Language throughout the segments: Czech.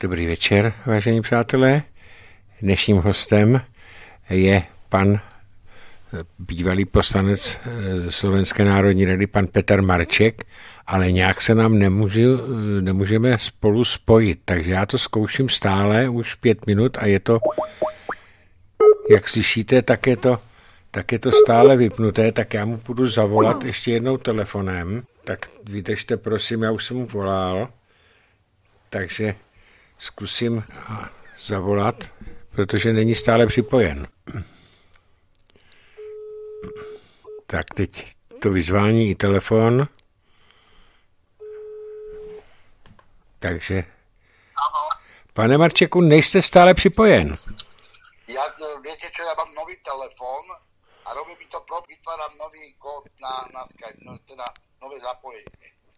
Dobrý večer, vážení přátelé. Dnešním hostem je pan eh, bývalý poslanec eh, Slovenské národní rady, pan Petr Marček, ale nějak se nám nemůže, eh, nemůžeme spolu spojit, takže já to zkouším stále, už pět minut a je to, jak slyšíte, tak je to, tak je to stále vypnuté, tak já mu půjdu zavolat ještě jednou telefonem, tak vydržte prosím, já už jsem mu volal, takže Zkusím zavolat, protože není stále připojen. Tak teď to vyzvání i telefon. Takže... Ano. Pane Marčeku, nejste stále připojen. Já, víte že já mám nový telefon a robím to pro, vytváram nový kód na, na Skype, no, teda nové zapojení.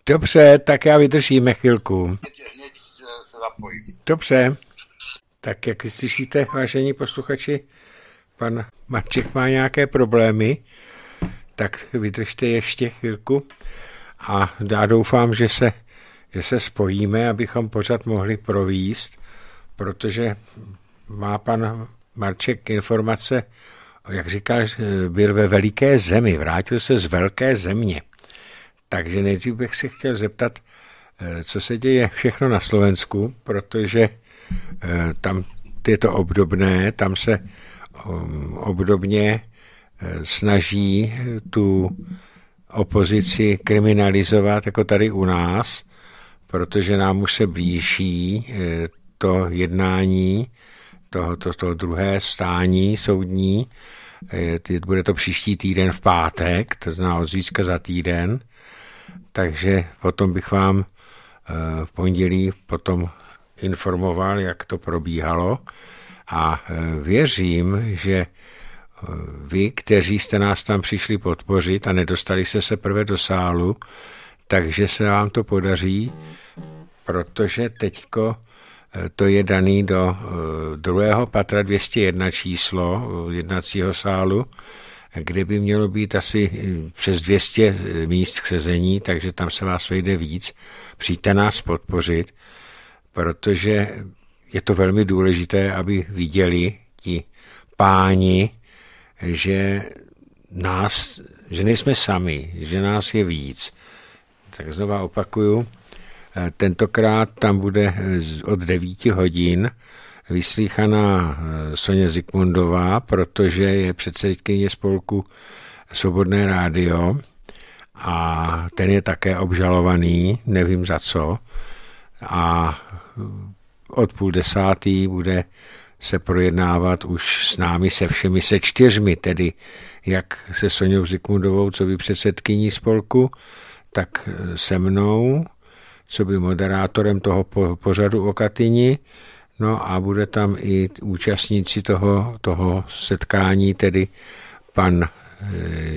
Dobře, tak já vydržíme chvilku. Hned, hned zapojím. Dobře. Tak jak slyšíte, vážení posluchači, pan Marček má nějaké problémy, tak vydržte ještě chvilku a já doufám, že se, že se spojíme, abychom pořád mohli províst, protože má pan Marček informace, jak říkáš, byl ve veliké zemi, vrátil se z velké země. Takže nejdřív bych se chtěl zeptat, Eh, co se děje všechno na Slovensku, protože eh, tam je to obdobné, tam se mm, obdobně eh, snaží tu opozici kriminalizovat jako tady u nás, protože nám už se blíží to jednání toho, to, to druhé stání soudní. Bude to příští týden v pátek, to znamená od za týden. Takže potom bych vám Eh, v pondělí potom informoval, jak to probíhalo a eh, věřím, že eh, vy, kteří jste nás tam přišli podpořit a nedostali jste se prvé do sálu, takže se vám to podaří, protože teďko to je daný do druhého patra 201 číslo jednacího sálu kde by mělo být asi eh, přes 200 eh, míst k sezení, takže tam se vás vejde víc. Přijďte nás podpořit, protože je to velmi důležité, aby viděli ti páni, že nás, že nejsme sami, že nás je víc. Tak znova opakuju, eh, tentokrát tam bude od 9 hodin vyslíchaná eh, Sonja Zikmundová, protože je předsedkyně spolku Svobodné rádio a ten je také obžalovaný, nevím za co. A od půl desátý bude se projednávat už s námi, se všemi, se čtyřmi, tedy jak se Soňou Zikmundovou, co by předsedkyní spolku, tak eh, se mnou, co by moderátorem toho pořadu o Katyni No a bude tam i účastníci toho, toho setkání, tedy pan eh,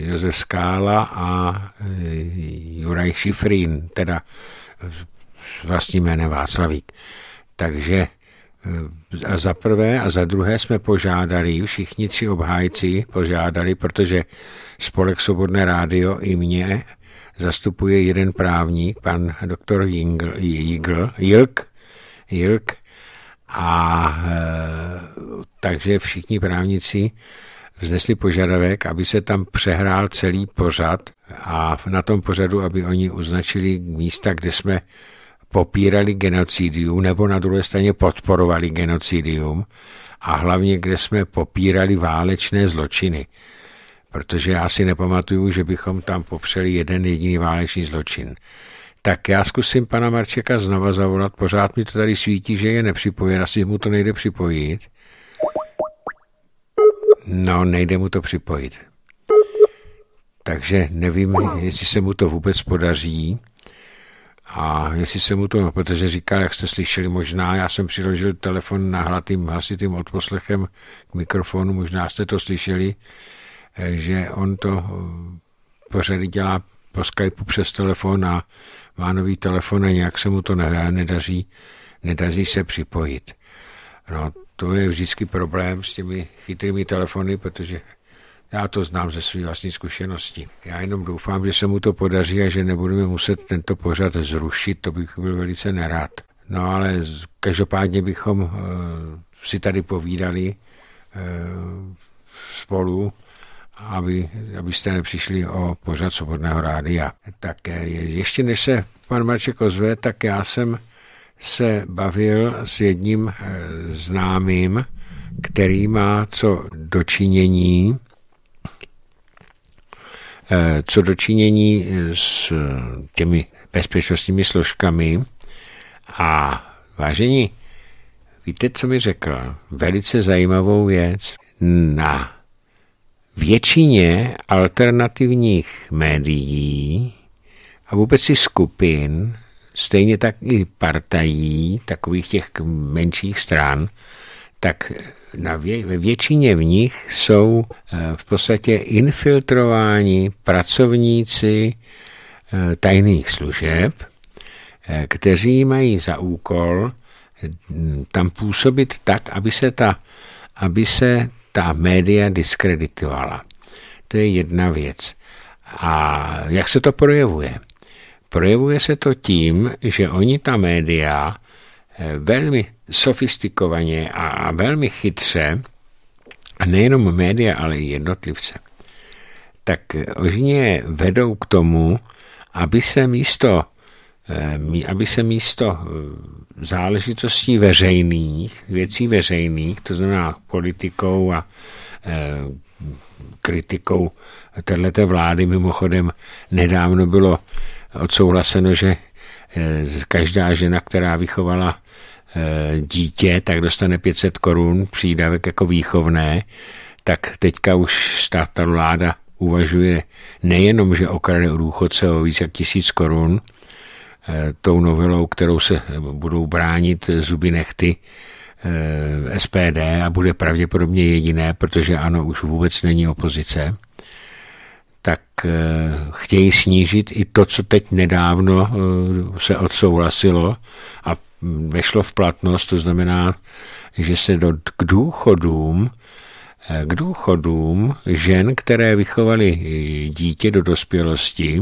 Josef Skála a eh, Juraj Šifrín, teda s vlastním jménem Václavík. Takže eh, a za prvé a za druhé jsme požádali, všichni tři obhájci požádali, protože Spolek Svobodné rádio i mě zastupuje jeden právník, pan doktor Jingl, Jigl, Jilk, Jilk, a e, takže všichni právníci vznesli požadavek, aby se tam přehrál celý pořad a na tom pořadu, aby oni označili místa, kde jsme popírali genocidium nebo na druhé straně podporovali genocidium a hlavně, kde jsme popírali válečné zločiny. Protože já si nepamatuju, že bychom tam popřeli jeden jediný válečný zločin. Tak já zkusím pana Marčeka znova zavolat. Pořád mi to tady svítí, že je nepřipojen. Asi mu to nejde připojit. No, nejde mu to připojit. Takže nevím, jestli se mu to vůbec podaří. A jestli se mu to, protože říká, jak jste slyšeli, možná já jsem přiložil telefon nahlatým hlasitým odposlechem k mikrofonu, možná jste to slyšeli, eh, že on to eh, pořady dělá po Skypeu přes telefon a má telefon a nějak se mu to nehraje, nedaří, nedaří se připojit. No, to je vždycky problém s těmi chytrými telefony, protože já to znám ze své vlastní zkušenosti. Já jenom doufám, že se mu to podaří a že nebudeme muset tento pořad zrušit, to bych byl velice nerád. No ale každopádně bychom eh, si tady povídali eh, spolu aby, abyste nepřišli o pořad Svobodného rádia. Tak eh, ještě než se pan Marček ozve, tak já jsem se bavil s jedním eh, známým, který má co dočinění eh, co dočinění s těmi bezpečnostními složkami. A vážení, víte, co mi řekl? Velice zajímavou věc. Na většině alternativních médií a vůbec i skupin, stejně tak i partají, takových těch menších stran, tak na vě, ve většině v nich jsou eh, v podstatě infiltrováni pracovníci eh, tajných služeb, eh, kteří mají za úkol hm, tam působit tak, aby se ta aby se ta média diskreditovala. To je jedna věc. A jak se to projevuje? Projevuje se to tím, že oni ta média eh, velmi sofistikovaně a velmi chytře, a nejenom média, ale i jednotlivce, tak eh, oni je vedou k tomu, aby se místo Eh, aby se místo eh, záležitostí veřejných, věcí veřejných, to znamená politikou a eh, kritikou této vlády, mimochodem nedávno bylo odsouhlaseno, že každá žena, která vychovala dítě, tak dostane 500 korun přídavek jako výchovné, tak teďka už ta, vláda uvažuje nejenom, že okrade o důchodce o více jak tisíc korun, Eh, tou novelou, kterou se eh, budou bránit zuby nechty eh, SPD a bude pravděpodobně jediné, protože ano, už vůbec není opozice, tak chtějí snížit i to, co teď nedávno se odsouhlasilo a vešlo v platnost, to znamená, že se do, k důchodům k důchodům žen, které vychovaly dítě do dospělosti,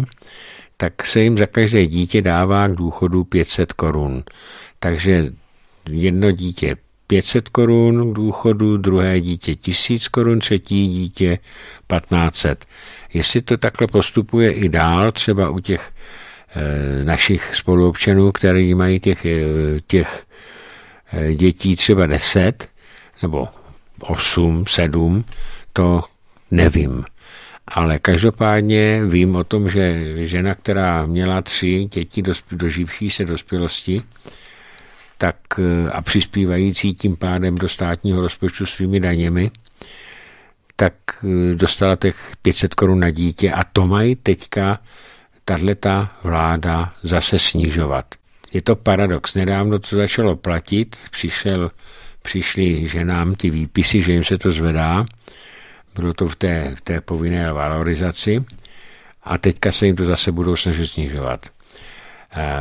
tak se jim za každé dítě dává k důchodu 500 korun. Takže jedno dítě 500 korun k důchodu, druhé dítě 1000 korun, třetí dítě 1500. Jestli to takhle postupuje i dál, třeba u těch e, našich spoluobčanů, kteří mají těch, e, těch e, dětí třeba 10 nebo 8, 7, to nevím. Ale každopádně vím o tom, že žena, která měla tři děti doživší se dospělosti, tak eh, a přispívající tím pádem do státního rozpočtu svými daněmi, tak eh, dostala těch 500 korun na dítě a to mají teďka tato vláda zase snižovat. Je to paradox. Nedávno to začalo platit, přišel, přišli ženám ty výpisy, že jim se to zvedá bylo to v té, v té povinné valorizaci a teďka se jim to zase budou snažit snižovat. Eh,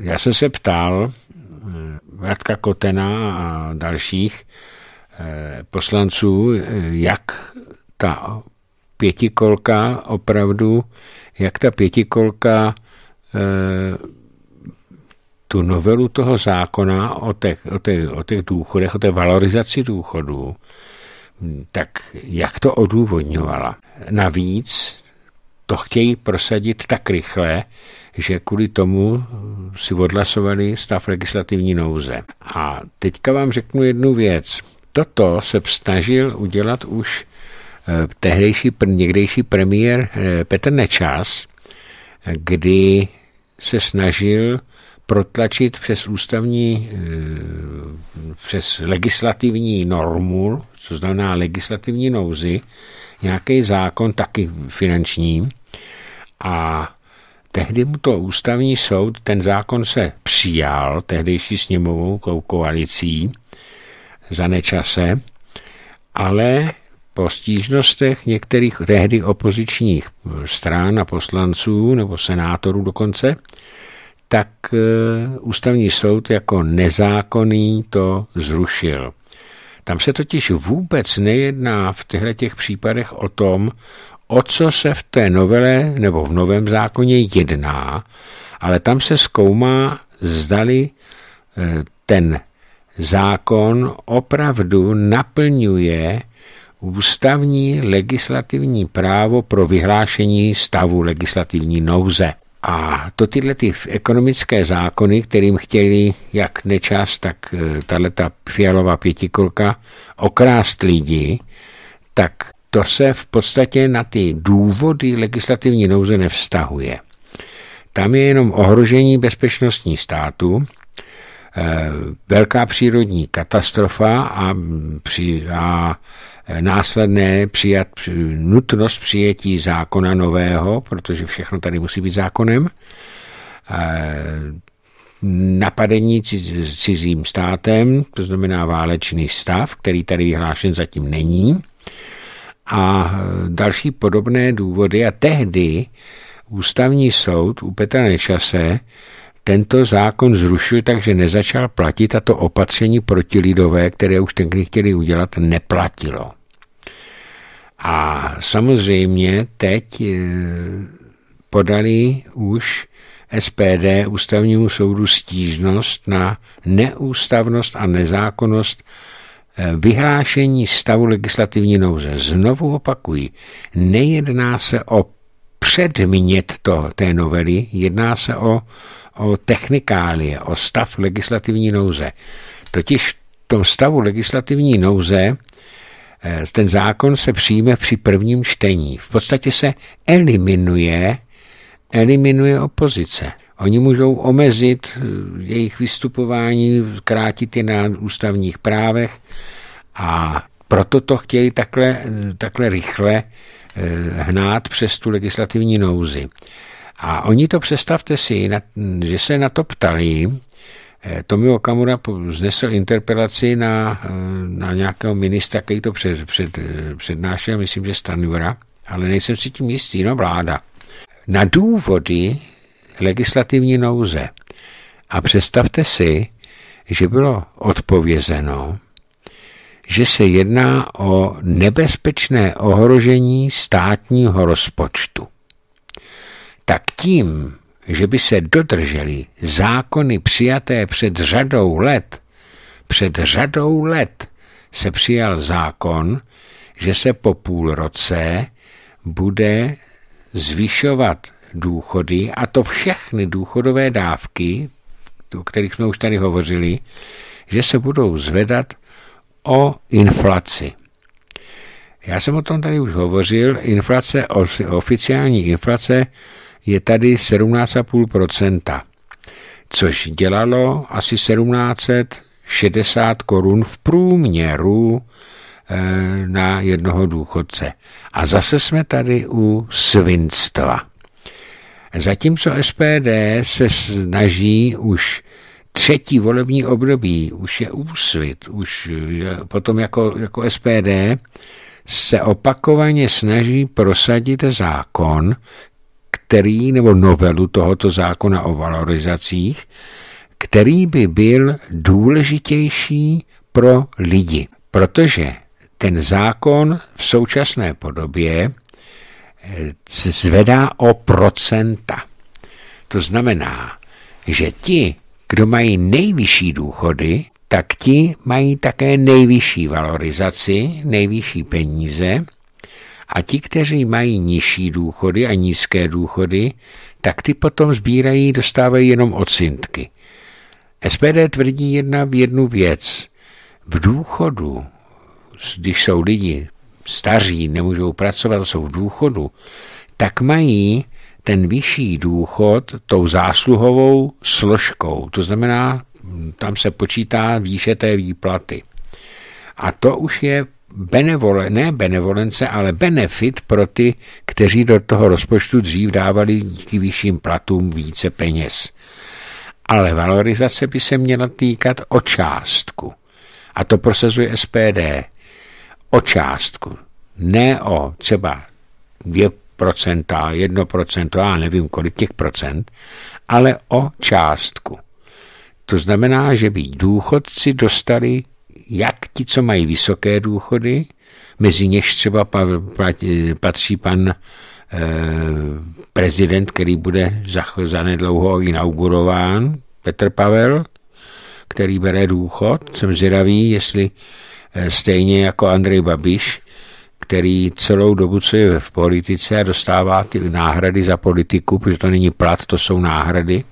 já jsem se ptal eh, Radka Kotena a dalších eh, poslanců, jak ta pětikolka opravdu, jak ta pětikolka tu novelu toho zákona o těch, o těch, o těch důchodech, o té valorizaci důchodů, Hm, tak jak to odůvodňovala? Navíc to chtějí prosadit tak rychle, že kvůli tomu si odhlasovali stav legislativní nouze. A teďka vám řeknu jednu věc. Toto se snažil udělat už eh, tehdejší, někdejší premiér eh, Petr Nečas, kdy se snažil protlačit přes ústavní, eh, přes legislativní normu, co znamená legislativní nouzi, nějaký zákon, taky finanční. A tehdy mu to ústavní soud, ten zákon se přijal tehdejší sněmovou koalicí za nečase, ale po stížnostech některých tehdy opozičních stran a poslanců nebo senátorů dokonce, tak eh, ústavní soud jako nezákonný to zrušil. Tam se totiž vůbec nejedná v těchto těch případech o tom, o co se v té novele nebo v novém zákoně jedná, ale tam se zkoumá, zdali eh, ten zákon opravdu naplňuje ústavní legislativní právo pro vyhlášení stavu legislativní nouze. A to tyhle ty ekonomické zákony, kterým chtěli jak nečas, tak eh, tahle ta fialová pětikulka okrást lidi, tak to se v podstatě na ty důvody legislativní nouze nevztahuje. Tam je jenom ohrožení bezpečnostní státu, eh, velká přírodní katastrofa a, při, a Eh, následné přijat, nutnost přijetí zákona nového, protože všechno tady musí být zákonem, eh, napadení cizím státem, to znamená válečný stav, který tady vyhlášen zatím není, a eh, další podobné důvody. A tehdy ústavní soud u Petra Nečase tento zákon zrušil, takže nezačal platit a to opatření protilidové, které už tenkdy chtěli udělat, neplatilo. A samozřejmě teď eh, podali už SPD ústavnímu soudu stížnost na neústavnost a nezákonnost eh, vyhlášení stavu legislativní nouze. Znovu opakují, nejedná se o předmět to, té novely, jedná se o o technikálie, o stav legislativní nouze. Totiž v tom stavu legislativní nouze eh, ten zákon se přijme při prvním čtení. V podstatě se eliminuje, eliminuje opozice. Oni můžou omezit eh, jejich vystupování, krátit je na ústavních právech a proto to chtěli takhle, eh, takhle rychle hnát přes tu legislativní nouzi. A oni to představte si, že se na to ptali, eh, Tomi Okamura znesl interpelaci na, eh, na nějakého ministra, který to před, před, eh, přednášel, myslím, že Stanura, ale nejsem si tím jistý, no vláda. Na důvody legislativní nouze. A představte si, že bylo odpovězeno, že se jedná o nebezpečné ohrožení státního rozpočtu tak tím, že by se dodrželi zákony přijaté před řadou let, před řadou let se přijal zákon, že se po půl roce bude zvyšovat důchody, a to všechny důchodové dávky, o kterých jsme už tady hovořili, že se budou zvedat o inflaci. Já jsem o tom tady už hovořil, inflace, oficiální inflace je tady 17,5%, což dělalo asi 1760 korun v průměru eh, na jednoho důchodce. A zase jsme tady u svinstva. Zatímco SPD se snaží už třetí volební období, už je úsvit, už eh, potom jako, jako SPD se opakovaně snaží prosadit zákon, který, nebo novelu tohoto zákona o valorizacích, který by byl důležitější pro lidi. Protože ten zákon v současné podobě eh, zvedá o procenta. To znamená, že ti, kdo mají nejvyšší důchody, tak ti mají také nejvyšší valorizaci, nejvyšší peníze a ti, kteří mají nižší důchody a nízké důchody, tak ty potom sbírají, dostávají jenom ocintky. SPD tvrdí jedna, jednu věc. V důchodu, když jsou lidi staří, nemůžou pracovat, jsou v důchodu, tak mají ten vyšší důchod tou zásluhovou složkou. To znamená, tam se počítá výše té výplaty. A to už je benevole, ne benevolence, ale benefit pro ty, kteří do toho rozpočtu dřív dávali díky vyšším platům více peněz. Ale valorizace by se měla týkat o částku. A to prosazuje SPD. O částku. Ne o třeba 2%, 1%, já nevím kolik těch procent, ale o částku. To znamená, že by důchodci dostali jak ti, co mají vysoké důchody, mezi něž třeba patří pan eh, prezident, který bude za nedlouho inaugurován, Petr Pavel, který bere důchod. Jsem zvědavý, jestli eh, stejně jako Andrej Babiš, který celou dobu, co je v politice, dostává ty náhrady za politiku, protože to není plat, to jsou náhrady,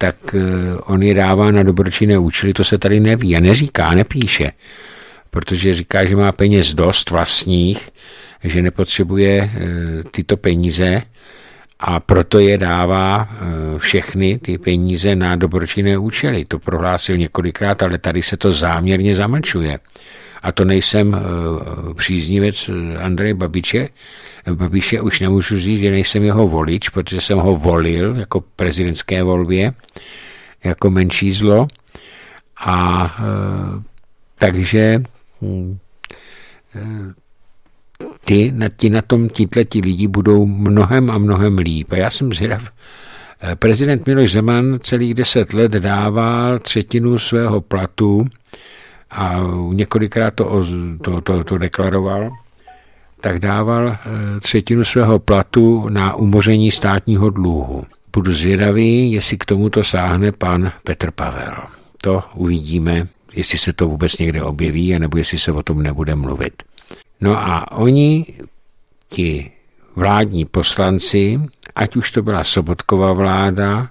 tak eh, on je dává na dobročinné účely, to se tady neví a neříká, nepíše, protože říká, že má peněz dost vlastních, že nepotřebuje eh, tyto peníze a proto je dává eh, všechny ty peníze na dobročinné účely. To prohlásil několikrát, ale tady se to záměrně zamlčuje. A to nejsem příznivec Andreje Babiče, Babiše už nemůžu říct, že nejsem jeho volič, protože jsem ho volil jako prezidentské volbě, jako menší zlo. A e, takže hm, e, ty, na, ti na tom titleti lidi budou mnohem a mnohem líp. A já jsem zvědav, e, prezident Miloš Zeman celých deset let dával třetinu svého platu a několikrát to, to, to, to deklaroval tak dával eh, třetinu svého platu na umoření státního dluhu. Budu zvědavý, jestli k tomuto sáhne pan Petr Pavel. To uvidíme, jestli se to vůbec někde objeví, nebo jestli se o tom nebude mluvit. No a oni, ti vládní poslanci, ať už to byla Sobotková vláda,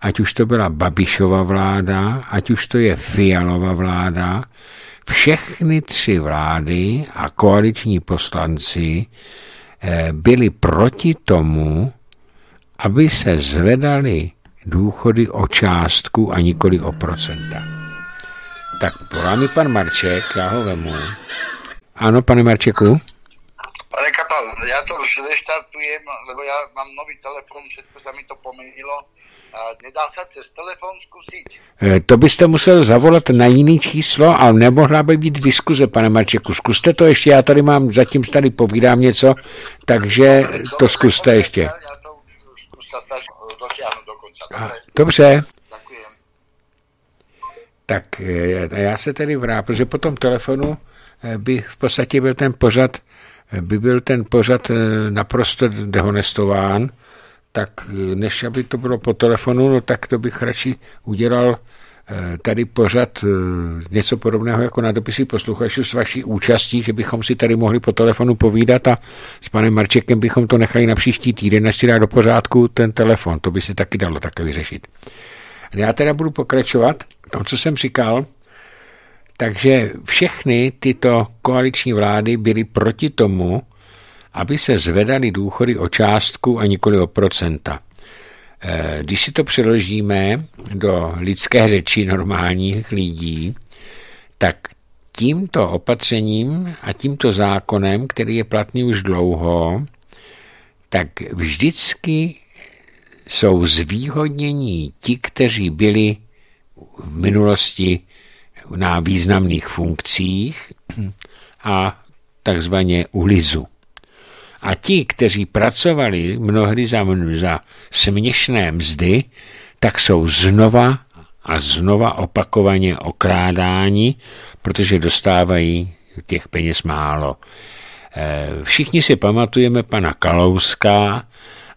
ať už to byla Babišova vláda, ať už to je Fialova vláda, všechny tři vlády a koaliční poslanci eh, byli proti tomu, aby se zvedaly důchody o částku a nikoli o procenta. Tak volá mi pan Marček, já ho vemu. Ano, pane Marčeku? Pane Kapal, já to už neštartujem, lebo já mám nový telefon, všechno se mi to pomenilo nedá se přes telefon zkusit. Eh, to byste musel zavolat na jiný číslo a nemohla by být diskuze, pane Marčeku. Zkuste to ještě, já tady mám, zatím tady povídám něco, takže to zkuste ještě. Dobře. Tak eh, já se tedy vrátím, protože po tom telefonu eh, by v podstatě byl ten pořad, by byl ten pořad naprosto dehonestován tak eh, než aby to bylo po telefonu, no tak to bych radši udělal eh, tady pořad eh, něco podobného jako na dopisy posluchačů s vaší účastí, že bychom si tady mohli po telefonu povídat a s panem Marčekem bychom to nechali na příští týden, než si dá do pořádku ten telefon. To by se taky dalo také vyřešit. Já teda budu pokračovat tom, co jsem říkal. Takže všechny tyto koaliční vlády byly proti tomu, aby se zvedaly důchody o částku a nikoli o procenta. Eh, když si to přeložíme do lidské řeči normálních lidí, tak tímto opatřením a tímto zákonem, který je platný už dlouho, tak vždycky jsou zvýhodnění ti, kteří byli v minulosti na významných funkcích a takzvaně ulizu. A ti, kteří pracovali mnohdy za, za směšné mzdy, tak jsou znova a znova opakovaně okrádáni, protože dostávají těch peněz málo. Eh, všichni si pamatujeme pana Kalouska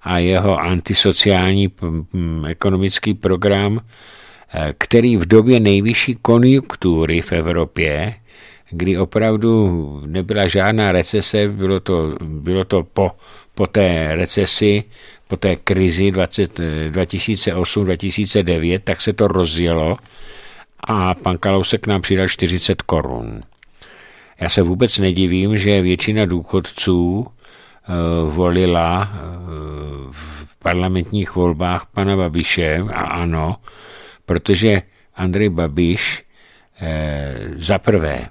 a jeho antisociální mm, mm, ekonomický program, eh, který v době nejvyšší konjunktury v Evropě kdy opravdu nebyla žádná recese, bylo to, bylo to po, po té recesi, po té krizi 2008-2009, tak se to rozjelo a pan Kalousek nám přidal 40 korun. Já se vůbec nedivím, že většina důchodců eh, volila eh, v parlamentních volbách pana Babiše a ano, protože Andrej Babiš eh, za prvé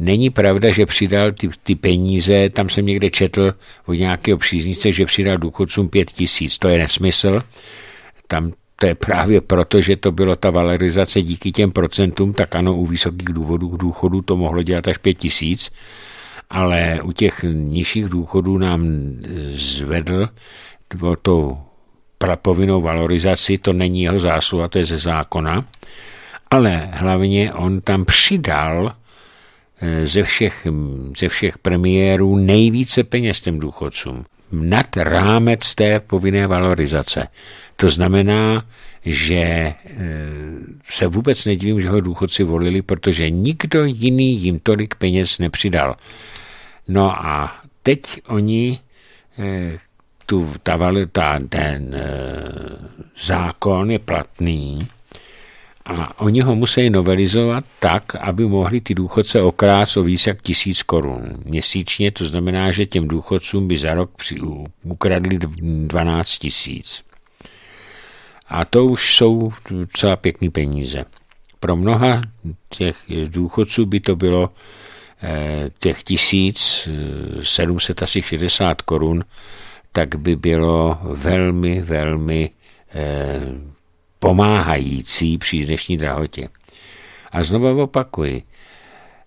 Není pravda, že přidal ty, ty peníze, tam jsem někde četl od nějakého příznice, že přidal důchodcům pět tisíc, to je nesmysl. Tam to je právě proto, že to bylo ta valorizace díky těm procentům, tak ano, u vysokých důvodů k důchodu to mohlo dělat až pět tisíc, ale u těch nižších důchodů nám e, zvedl to, to prapovinnou valorizaci, to není jeho zásluha, to je ze zákona, ale hlavně on tam přidal Eh, ze všech, mm, ze všech premiérů nejvíce peněz těm důchodcům nad rámec té povinné valorizace. To znamená, že eh, se vůbec nedivím, že ho důchodci volili, protože nikdo jiný jim tolik peněz nepřidal. No a teď oni eh, tu, ta, ta, ten zákon je platný a oni ho museli novelizovat tak, aby mohli ty důchodce okrást o víc jak tisíc korun měsíčně, to znamená, že těm důchodcům by za rok ukradli 12 tisíc. A to už jsou docela pěkný peníze. Pro mnoha těch důchodců by to bylo eh, těch 1760 eh, korun, tak by bylo velmi, velmi eh, pomáhající při dnešní drahotě. A znovu opakuji,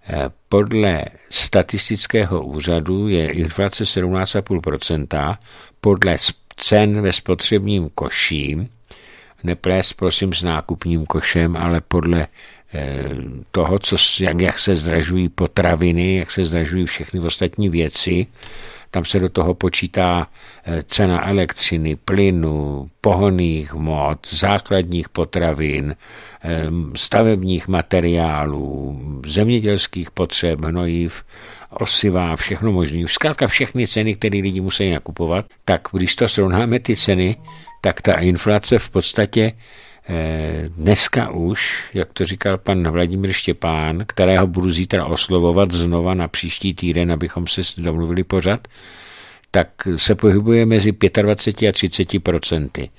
eh, podle statistického úřadu je inflace 17,5%, podle cen ve spotřebním koší, neples prosím s nákupním košem, ale podle eh, toho, co, jak, jak se zdražují potraviny, jak se zdražují všechny ostatní věci, tam se do toho počítá eh, cena elektřiny, plynu, pohoných hmot, základních potravin, eh, stavebních materiálů, zemědělských potřeb, hnojiv, osiva, všechno možné. Zkrátka všechny ceny, které lidi musí nakupovat, tak když to srovnáme ty ceny, tak ta inflace v podstatě Eh, dneska už, jak to říkal pan Vladimír Štěpán, kterého budu zítra oslovovat znova na příští týden, abychom se domluvili pořád, tak se pohybuje mezi 25 a 30 procenty.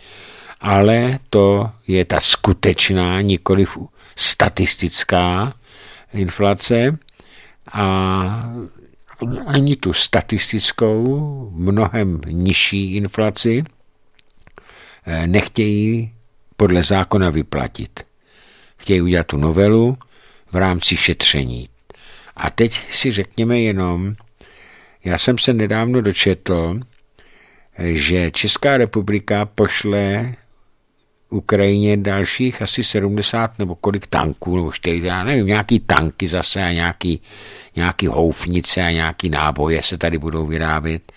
Ale to je ta skutečná, nikoliv statistická inflace a ani tu statistickou, mnohem nižší inflaci eh, nechtějí podle zákona vyplatit. Chtějí udělat tu novelu v rámci šetření. A teď si řekněme jenom, já jsem se nedávno dočetl, že Česká republika pošle Ukrajině dalších asi 70 nebo kolik tanků, nebo 4, já nevím, nějaký tanky zase a nějaký, nějaký houfnice a nějaký náboje se tady budou vyrábět.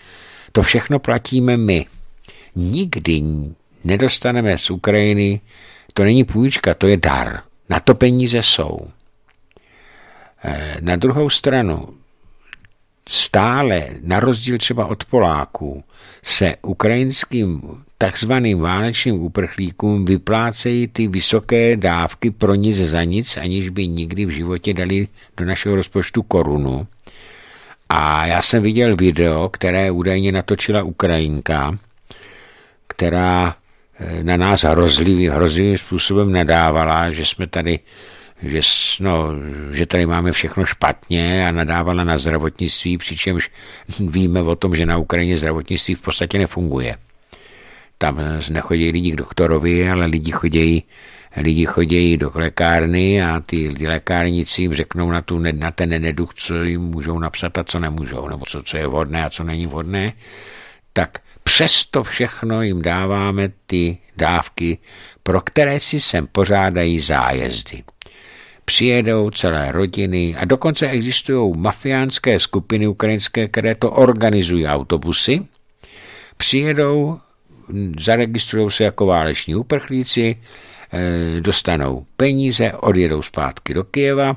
To všechno platíme my. Nikdy nedostaneme z Ukrajiny, to není půjčka, to je dar. Na to peníze jsou. Eh, na druhou stranu, stále, na rozdíl třeba od Poláků, se ukrajinským takzvaným válečným uprchlíkům vyplácejí ty vysoké dávky pro nic za nic, aniž by nikdy v životě dali do našeho rozpočtu korunu. A já jsem viděl video, které údajně natočila Ukrajinka, která Eh, na nás hrozlivý, hrozlivým způsobem nadávala, že jsme tady že, no, že tady máme všechno špatně a nadávala na zdravotnictví, přičemž víme o tom, že na Ukrajině zdravotnictví v podstatě nefunguje. Tam eh, nechodí lidi k doktorovi, ale lidi chodí, lidi chodí do lékárny a ty, ty lékárníci jim řeknou na, tu, na ten neduch, co jim můžou napsat a co nemůžou, nebo co, co je vhodné a co není vhodné. Tak přesto všechno jim dáváme ty dávky, pro které si sem pořádají zájezdy. Přijedou celé rodiny a dokonce existují mafiánské skupiny ukrajinské, které to organizují autobusy. Přijedou, zaregistrují se jako váleční uprchlíci, eh, dostanou peníze, odjedou zpátky do Kijeva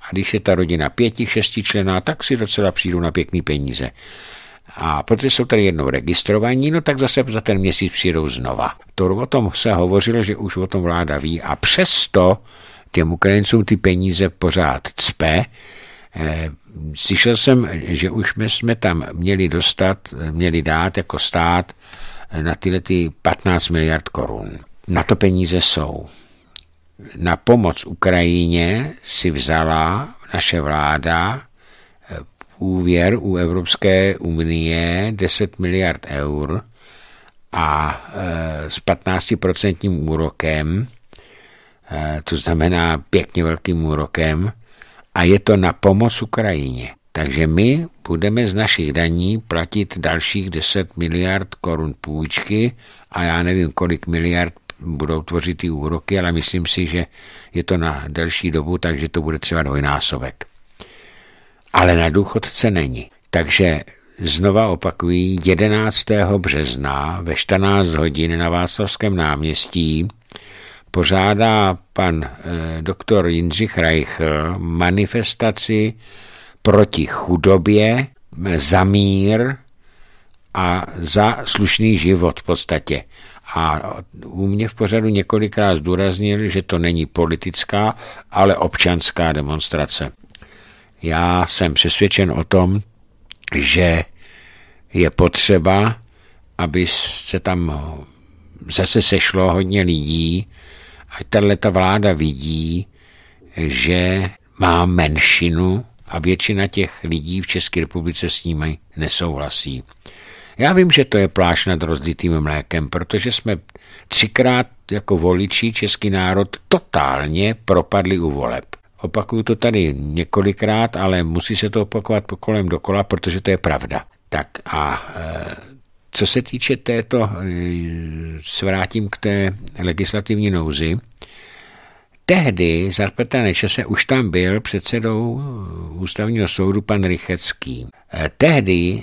a když je ta rodina pěti, šesti člená, tak si docela přijdu na pěkný peníze a protože jsou tady jednou registrovaní, no tak zase za ten měsíc přijdou znova. To o tom se hovořilo, že už o tom vláda ví a přesto těm Ukrajincům ty peníze pořád cpe, eh, Slyšel jsem, že už my jsme tam měli dostat, měli dát jako stát na tyhle ty 15 miliard korun. Na to peníze jsou. Na pomoc Ukrajině si vzala naše vláda úvěr u Evropské unie 10 miliard eur a e, s 15% úrokem, e, to znamená pěkně velkým úrokem, a je to na pomoc Ukrajině. Takže my budeme z našich daní platit dalších 10 miliard korun půjčky a já nevím, kolik miliard budou tvořit ty úroky, ale myslím si, že je to na delší dobu, takže to bude třeba dvojnásobek ale na důchodce není. Takže znova opakují 11. března ve 14 hodin na Václavském náměstí pořádá pan eh, doktor Jindřich Reichl manifestaci proti chudobě, za mír a za slušný život v podstatě. A u mě v pořadu několikrát zdůraznil, že to není politická, ale občanská demonstrace já jsem přesvědčen o tom, že je potřeba, aby se tam zase sešlo hodně lidí, ať tahle ta vláda vidí, že má menšinu a většina těch lidí v České republice s nimi nesouhlasí. Já vím, že to je pláš nad rozlitým mlékem, protože jsme třikrát jako voliči český národ totálně propadli u voleb. Opakuju to tady několikrát, ale musí se to opakovat po kolem dokola, protože to je pravda. Tak a e, co se týče této, e, svrátím k té legislativní nouzi, Tehdy za Petra Nečase už tam byl předsedou ústavního soudu pan Rychecký. E, tehdy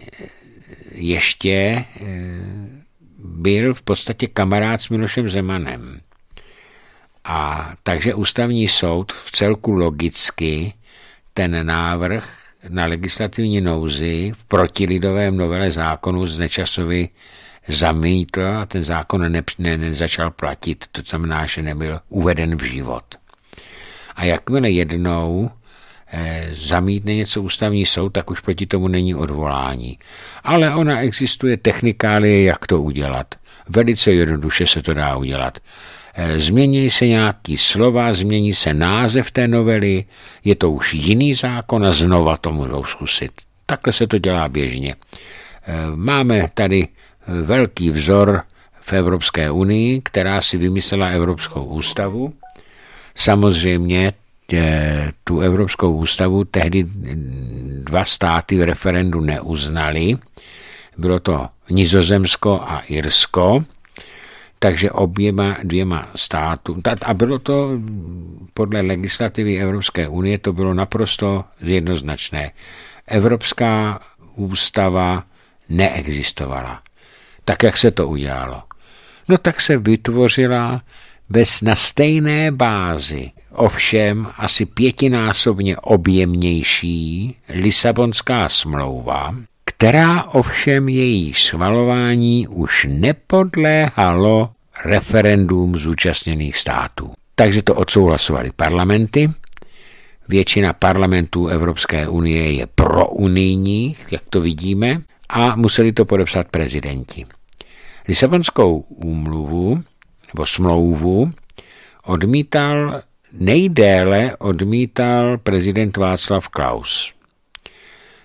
ještě byl v podstatě kamarád s Milošem Zemanem. A takže ústavní soud v celku logicky ten návrh na legislativní nouzi v protilidovém novele zákonu z Nečasovi zamítl a ten zákon ne, ne, nezačal platit. To znamená, že nebyl uveden v život. A jakmile jednou eh, zamítne něco ústavní soud, tak už proti tomu není odvolání. Ale ona existuje technikálie, jak to udělat. Velice jednoduše se to dá udělat. Eh, změní se nějaký slova, změní se název té novely, je to už jiný zákon a znova to můžou zkusit. Takhle se to dělá běžně. Eh, máme tady eh, velký vzor v Evropské unii, která si vymyslela Evropskou ústavu. Samozřejmě tu Evropskou ústavu tehdy dva státy v referendu neuznali. Bylo to Nizozemsko a Irsko takže oběma dvěma státům. A bylo to podle legislativy Evropské unie, to bylo naprosto jednoznačné. Evropská ústava neexistovala. Tak, jak se to udělalo? No tak se vytvořila bez na stejné bázi, ovšem asi pětinásobně objemnější Lisabonská smlouva, která ovšem její svalování už nepodléhalo referendum zúčastněných států. Takže to odsouhlasovali parlamenty. Většina parlamentů Evropské unie je prounijních, jak to vidíme, a museli to podepsat prezidenti. Lisabonskou úmluvu nebo smlouvu odmítal nejdéle odmítal prezident Václav Klaus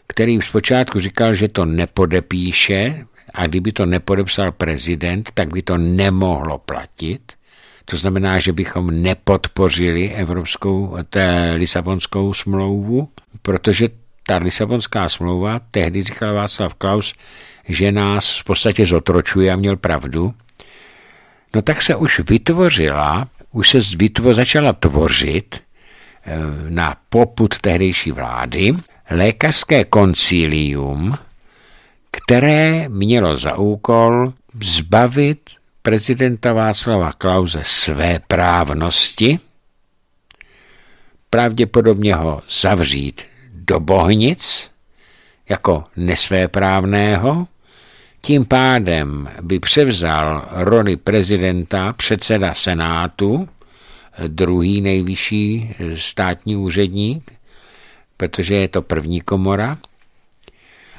který zpočátku říkal, že to nepodepíše a kdyby to nepodepsal prezident, tak by to nemohlo platit. To znamená, že bychom nepodpořili Evropskou té Lisabonskou smlouvu, protože ta Lisabonská smlouva, tehdy říkal Václav Klaus, že nás v podstatě zotročuje a měl pravdu. No tak se už vytvořila, už se vytvo, začala tvořit eh, na poput tehdejší vlády lékařské koncílium, které mělo za úkol zbavit prezidenta Václava Klauze své právnosti, pravděpodobně ho zavřít do bohnic jako nesvéprávného, tím pádem by převzal roli prezidenta předseda Senátu, druhý nejvyšší státní úředník, protože je to první komora,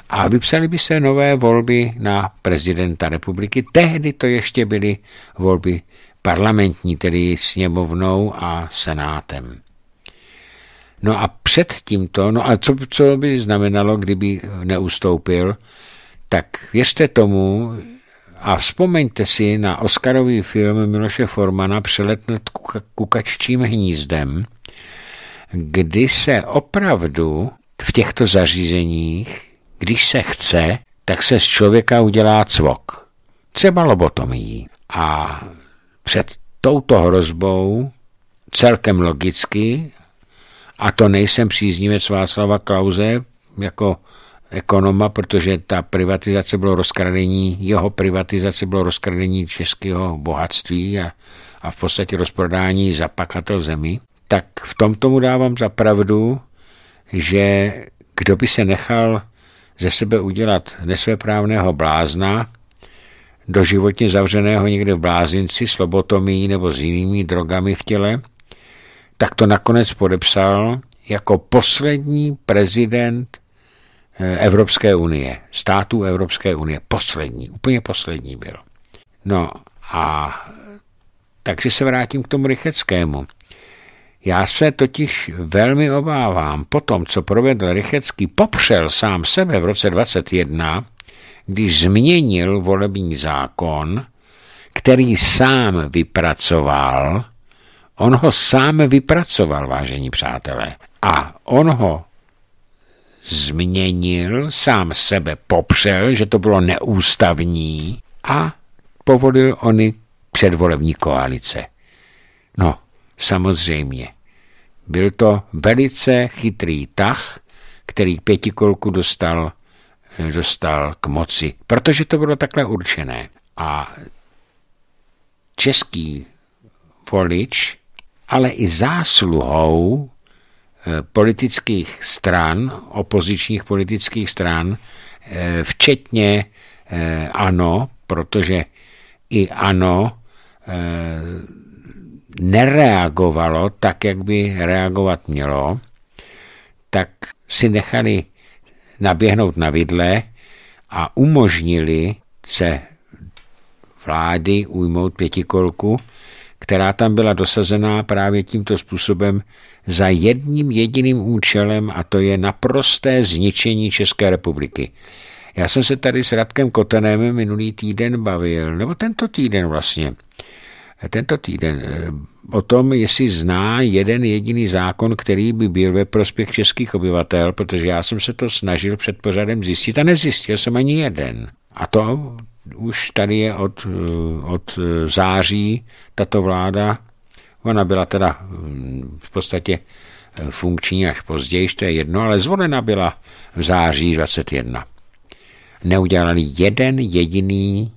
a vypsali by se nové volby na prezidenta republiky. Tehdy to ještě byly volby parlamentní, tedy sněmovnou a senátem. No a před tímto, no a co, co by znamenalo, kdyby neustoupil, tak věřte tomu a vzpomeňte si na Oscarový film Miloše Formana Přelet nad kuka, kukaččím hnízdem, kdy se opravdu v těchto zařízeních, když se chce, tak se z člověka udělá cvok. Třeba lobotomii. A před touto hrozbou celkem logicky, a to nejsem příznivec Václava Klauze jako ekonoma, protože ta privatizace bylo rozkradení, jeho privatizace bylo rozkradení českého bohatství a, a v podstatě rozprodání zapakatel zemi tak v tom tomu dávám za pravdu, že kdo by se nechal ze sebe udělat nesvéprávného blázna, doživotně zavřeného někde v blázinci s lobotomí nebo s jinými drogami v těle, tak to nakonec podepsal jako poslední prezident eh, Evropské unie, států Evropské unie. Poslední, úplně poslední byl. No a takže se vrátím k tomu Rycheckému. Já se totiž velmi obávám po tom, co provedl Rychecký, popřel sám sebe v roce 21, když změnil volební zákon, který sám vypracoval, on ho sám vypracoval, vážení přátelé, a on ho změnil, sám sebe popřel, že to bylo neústavní a povolil ony předvolební koalice. No, samozřejmě, byl to velice chytrý tah, který pětikolku dostal, eh, dostal k moci, protože to bylo takhle určené. A český volič, ale i zásluhou eh, politických stran, opozičních politických stran, eh, včetně ANO, protože i ANO nereagovalo tak, jak by reagovat mělo, tak si nechali naběhnout na vidle a umožnili se vlády ujmout pětikolku, která tam byla dosazená právě tímto způsobem za jedním jediným účelem a to je naprosté zničení České republiky. Já jsem se tady s Radkem Kotenem minulý týden bavil, nebo tento týden vlastně, tento týden eh, o tom, jestli zná jeden jediný zákon, který by byl ve prospěch českých obyvatel, protože já jsem se to snažil před pořadem zjistit a nezjistil jsem ani jeden. A to už tady je od, eh, od eh, září tato vláda. Ona byla teda mm, v podstatě funkční až později, to je jedno, ale zvolena byla v září 21. Neudělali jeden jediný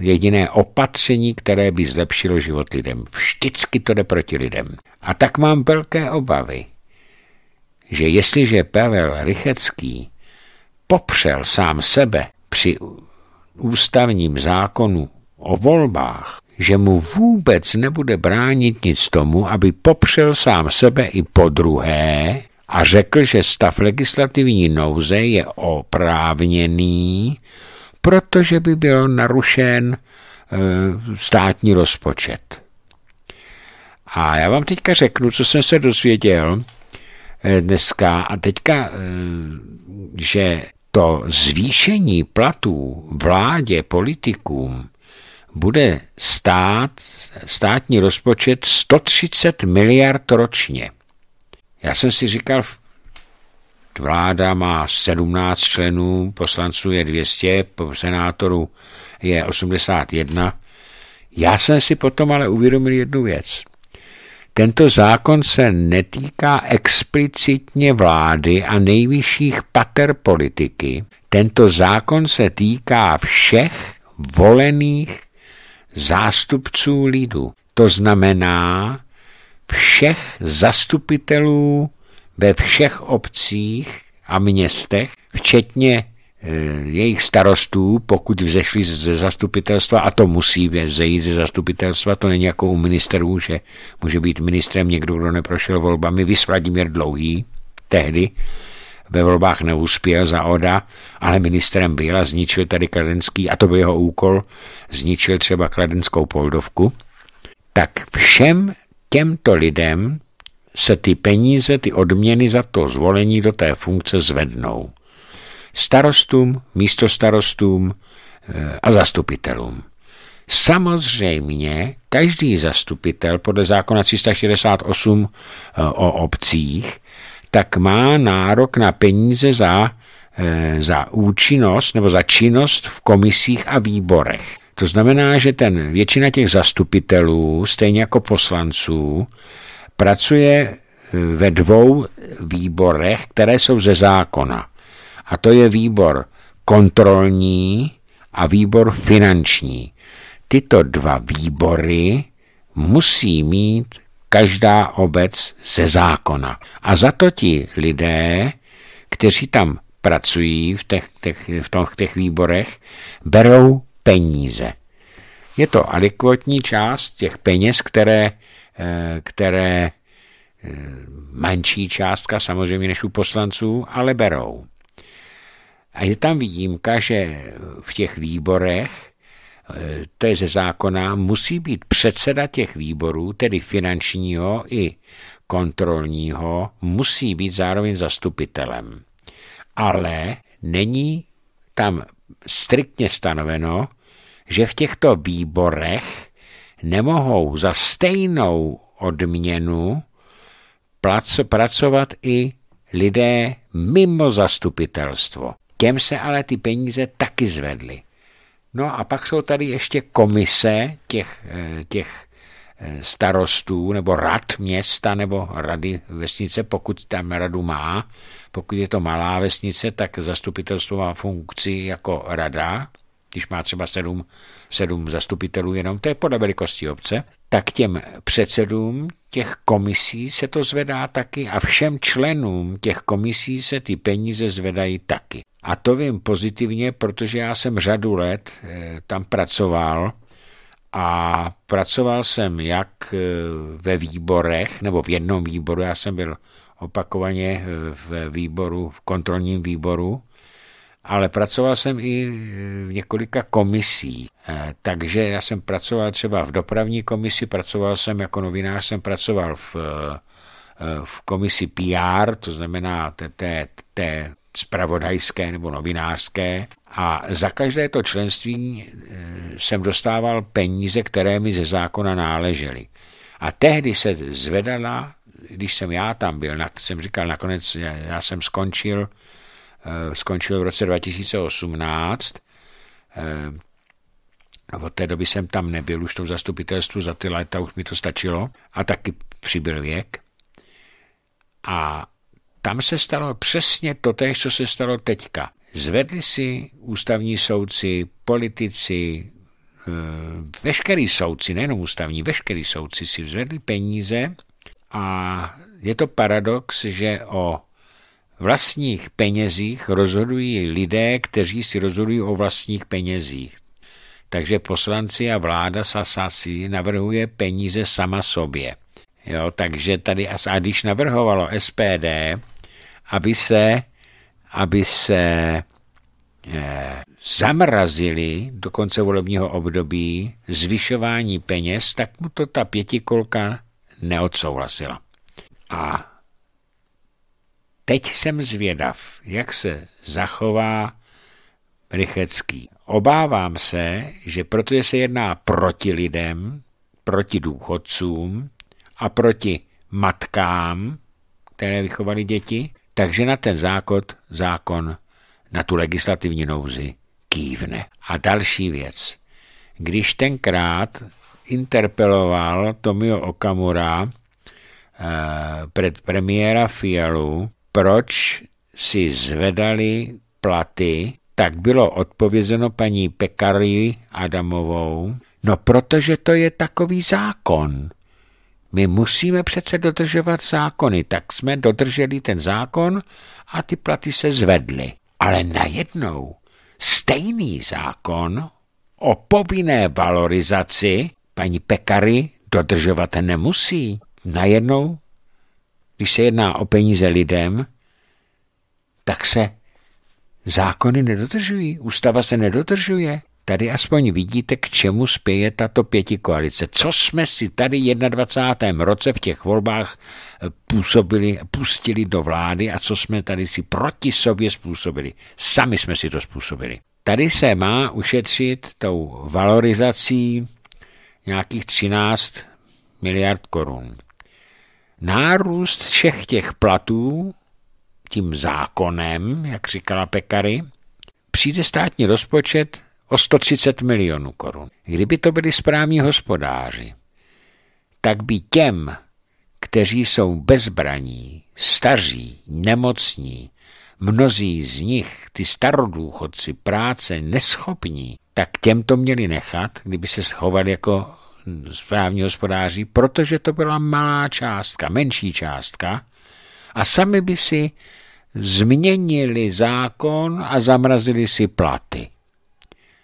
jediné opatření, které by zlepšilo život lidem. Vždycky to jde proti lidem. A tak mám velké obavy, že jestliže Pavel Rychecký popřel sám sebe při ústavním zákonu o volbách, že mu vůbec nebude bránit nic tomu, aby popřel sám sebe i po druhé a řekl, že stav legislativní nouze je oprávněný protože by byl narušen eh, státní rozpočet. A já vám teďka řeknu, co jsem se dozvěděl eh, dneska a teďka, eh, že to zvýšení platů vládě, politikům, bude stát státní rozpočet 130 miliard ročně. Já jsem si říkal, Vláda má 17 členů, poslanců je 200, senátorů je 81. Já jsem si potom ale uvědomil jednu věc. Tento zákon se netýká explicitně vlády a nejvyšších pater politiky. Tento zákon se týká všech volených zástupců lidu. To znamená všech zastupitelů ve všech obcích a městech, včetně e, jejich starostů, pokud vzešli ze zastupitelstva, a to musí vzejít ze zastupitelstva, to není jako u ministerů, že může být ministrem někdo, kdo neprošel volbami, vys Vladimír Dlouhý, tehdy ve volbách neuspěl za ODA, ale ministrem byl a zničil tady kladenský, a to byl jeho úkol, zničil třeba kladenskou poldovku, tak všem těmto lidem se ty peníze, ty odměny za to zvolení do té funkce zvednou. Starostům, místostarostům eh, a zastupitelům. Samozřejmě každý zastupitel podle zákona 368 eh, o obcích tak má nárok na peníze za, eh, za účinnost nebo za činnost v komisích a výborech. To znamená, že ten většina těch zastupitelů, stejně jako poslanců, pracuje eh, ve dvou výborech, které jsou ze zákona. A to je výbor kontrolní a výbor finanční. Tyto dva výbory musí mít každá obec ze zákona. A za to ti lidé, kteří tam pracují v těch, těch, v těch, těch výborech, berou peníze. Je to alikvotní část těch peněz, které Eh, které eh, menší částka samozřejmě než u poslanců, ale berou. A je tam výjimka, že v těch výborech, eh, to je ze zákona, musí být předseda těch výborů, tedy finančního i kontrolního, musí být zároveň zastupitelem. Ale není tam striktně stanoveno, že v těchto výborech nemohou za stejnou odměnu pracovat i lidé mimo zastupitelstvo. Těm se ale ty peníze taky zvedly. No a pak jsou tady ještě komise těch, eh, těch eh, starostů nebo rad města nebo rady vesnice, pokud tam radu má. Pokud je to malá vesnice, tak zastupitelstvo má funkci jako rada, když má třeba sedm sedm zastupitelů jenom, to je podle velikosti obce, tak těm předsedům těch komisí se to zvedá taky a všem členům těch komisí se ty peníze zvedají taky. A to vím pozitivně, protože já jsem řadu let eh, tam pracoval a pracoval jsem jak eh, ve výborech, nebo v jednom výboru, já jsem byl opakovaně eh, v výboru, v kontrolním výboru, ale pracoval jsem i v několika komisí. Eh, takže já jsem pracoval třeba v dopravní komisi, pracoval jsem jako novinář, jsem pracoval v, eh, v komisi PR, to znamená té, té, té spravodajské nebo novinářské. A za každé to členství eh, jsem dostával peníze, které mi ze zákona náležely. A tehdy se zvedala, když jsem já tam byl, jsem říkal nakonec, já jsem skončil Eh, skončil v roce 2018. Eh, od té doby jsem tam nebyl, už to v zastupitelstvu za ty léta už mi to stačilo a taky přibyl věk. A tam se stalo přesně to tež, co se stalo teďka. Zvedli si ústavní soudci, politici, eh, veškerý soudci, nejenom ústavní, veškerý soudci si vzvedli peníze a je to paradox, že o vlastních penězích rozhodují lidé, kteří si rozhodují o vlastních penězích. Takže poslanci a vláda Sasasi navrhuje peníze sama sobě. Jo, takže tady, a když navrhovalo SPD, aby se, aby se eh, zamrazili do konce volebního období zvyšování peněz, tak mu to ta pětikolka neodsouhlasila. A Teď jsem zvědav, jak se zachová Rychecký. Obávám se, že protože se jedná proti lidem, proti důchodcům a proti matkám, které vychovali děti, takže na ten zákon, zákon na tu legislativní nouzi kývne. A další věc. Když tenkrát interpeloval Tomio Okamura eh, před premiéra Fialu proč si zvedali platy, tak bylo odpovězeno paní Pekary Adamovou, no protože to je takový zákon. My musíme přece dodržovat zákony, tak jsme dodrželi ten zákon a ty platy se zvedly. Ale najednou stejný zákon o povinné valorizaci paní Pekary dodržovat nemusí. Najednou když se jedná o peníze lidem, tak se zákony nedodržují, ústava se nedodržuje. Tady aspoň vidíte, k čemu spěje tato pěti koalice. Co jsme si tady 21. roce v těch volbách eh, působili, pustili do vlády a co jsme tady si proti sobě způsobili. Sami jsme si to způsobili. Tady se má ušetřit tou valorizací nějakých 13 miliard korun nárůst všech těch platů tím zákonem, jak říkala Pekary, přijde státní rozpočet o 130 milionů korun. Kdyby to byli správní hospodáři, tak by těm, kteří jsou bezbraní, staří, nemocní, mnozí z nich, ty starodůchodci, práce, neschopní, tak těm to měli nechat, kdyby se schovali jako správní hospodáři, protože to byla malá částka, menší částka a sami by si změnili zákon a zamrazili si platy.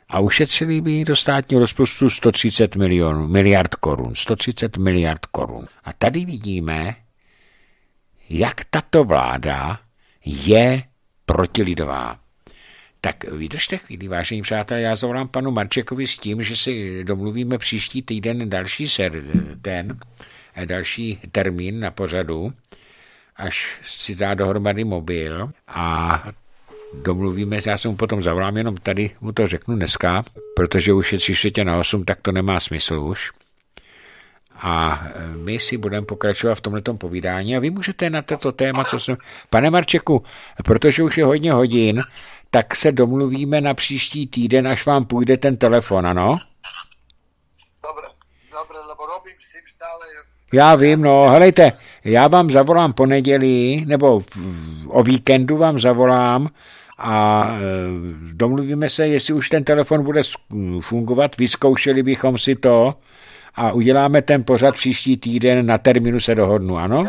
A ušetřili by do státního rozpočtu 130 milionů, miliard korun. 130 miliard korun. A tady vidíme, jak tato vláda je protilidová. Tak vydržte chvíli, vážení přátelé, já zavolám panu Marčekovi s tím, že si domluvíme příští týden další ser, den, eh, další termín na pořadu, až si dá dohromady mobil a domluvíme, já se mu potom zavolám, jenom tady mu to řeknu dneska, protože už je tři čtvrtě na 8, tak to nemá smysl už. A eh, my si budeme pokračovat v tomto povídání a vy můžete na toto téma, co jsem... Pane Marčeku, protože už je hodně hodin, tak se domluvíme na příští týden, až vám půjde ten telefon, ano? Dobre, dobre, lebo robím si stále. Já vím, no, helejte, já vám zavolám po neděli, nebo o víkendu vám zavolám a eh, domluvíme se, jestli už ten telefon bude fungovat, vyzkoušeli bychom si to a uděláme ten pořad příští týden, na termínu se dohodnu, ano?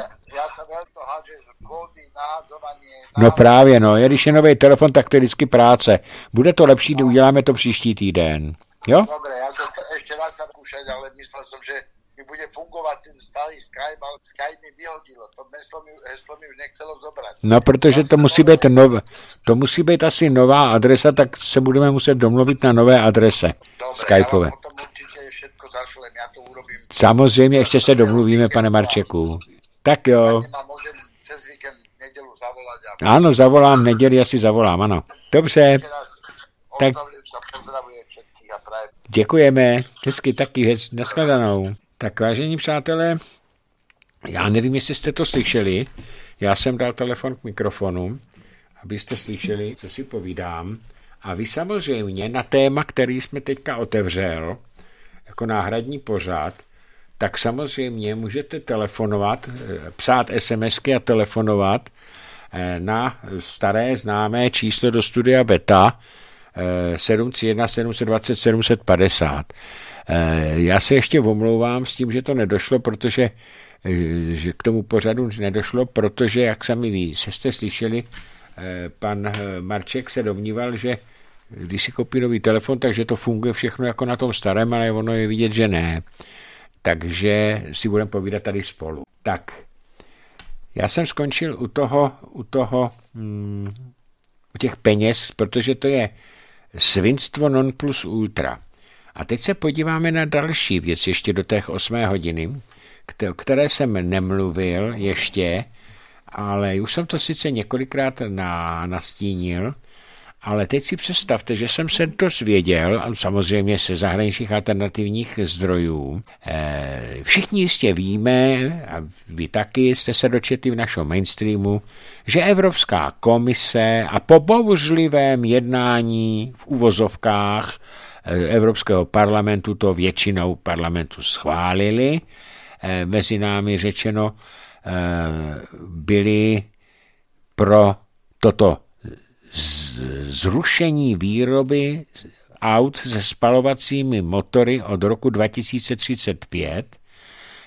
No právě, no. Když je nový telefon, tak to je vždycky práce. Bude to lepší, no. uděláme to příští týden. Jo? Dobre, já se ještě raz zakúšať, ale myslel jsem, že mi bude fungovat ten starý Skype, ale Skype mi vyhodilo. To heslo mi, heslo mi už nechcelo zobrat. No, protože to musí, být nov, to musí být asi nová adresa, tak se budeme muset domluvit na nové adrese Dobre, Skypeové. zašlem, Samozřejmě, ještě se domluvíme, pane Marčeku. Tak jo. Ano, zavolám v neděli, asi zavolám, ano. Dobře. Tak děkujeme, hezky taky, hez, nashledanou. Tak vážení přátelé, já nevím, jestli jste to slyšeli, já jsem dal telefon k mikrofonu, abyste slyšeli, co si povídám. A vy samozřejmě na téma, který jsme teďka otevřel, jako náhradní pořád, tak samozřejmě můžete telefonovat, eh, psát SMSky a telefonovat Eh, na staré známé číslo do studia Beta 731 720 750. Já se ještě omlouvám s tím, že to nedošlo, protože eh, že k tomu pořadu nedošlo, protože, jak sami ví, se jste slyšeli, eh, pan Marček se domníval, že když si koupí nový telefon, takže to funguje všechno jako na tom starém, ale ono je vidět, že ne. Takže si budeme povídat tady spolu. Tak, já jsem skončil u toho, u toho, mm, u těch peněz, protože to je svinstvo non plus ultra. A teď se podíváme na další věc ještě do těch 8 hodiny, které jsem nemluvil ještě, ale už jsem to sice několikrát na, nastínil, ale teď si představte, že jsem se dozvěděl, a samozřejmě se zahraničních alternativních zdrojů, eh, všichni jistě víme, a vy taky jste se dočetli v našem mainstreamu, že Evropská komise a po bohužlivém jednání v uvozovkách eh, Evropského parlamentu to většinou parlamentu schválili, eh, mezi námi řečeno, byli pro toto zrušení výroby aut se spalovacími motory od roku 2035,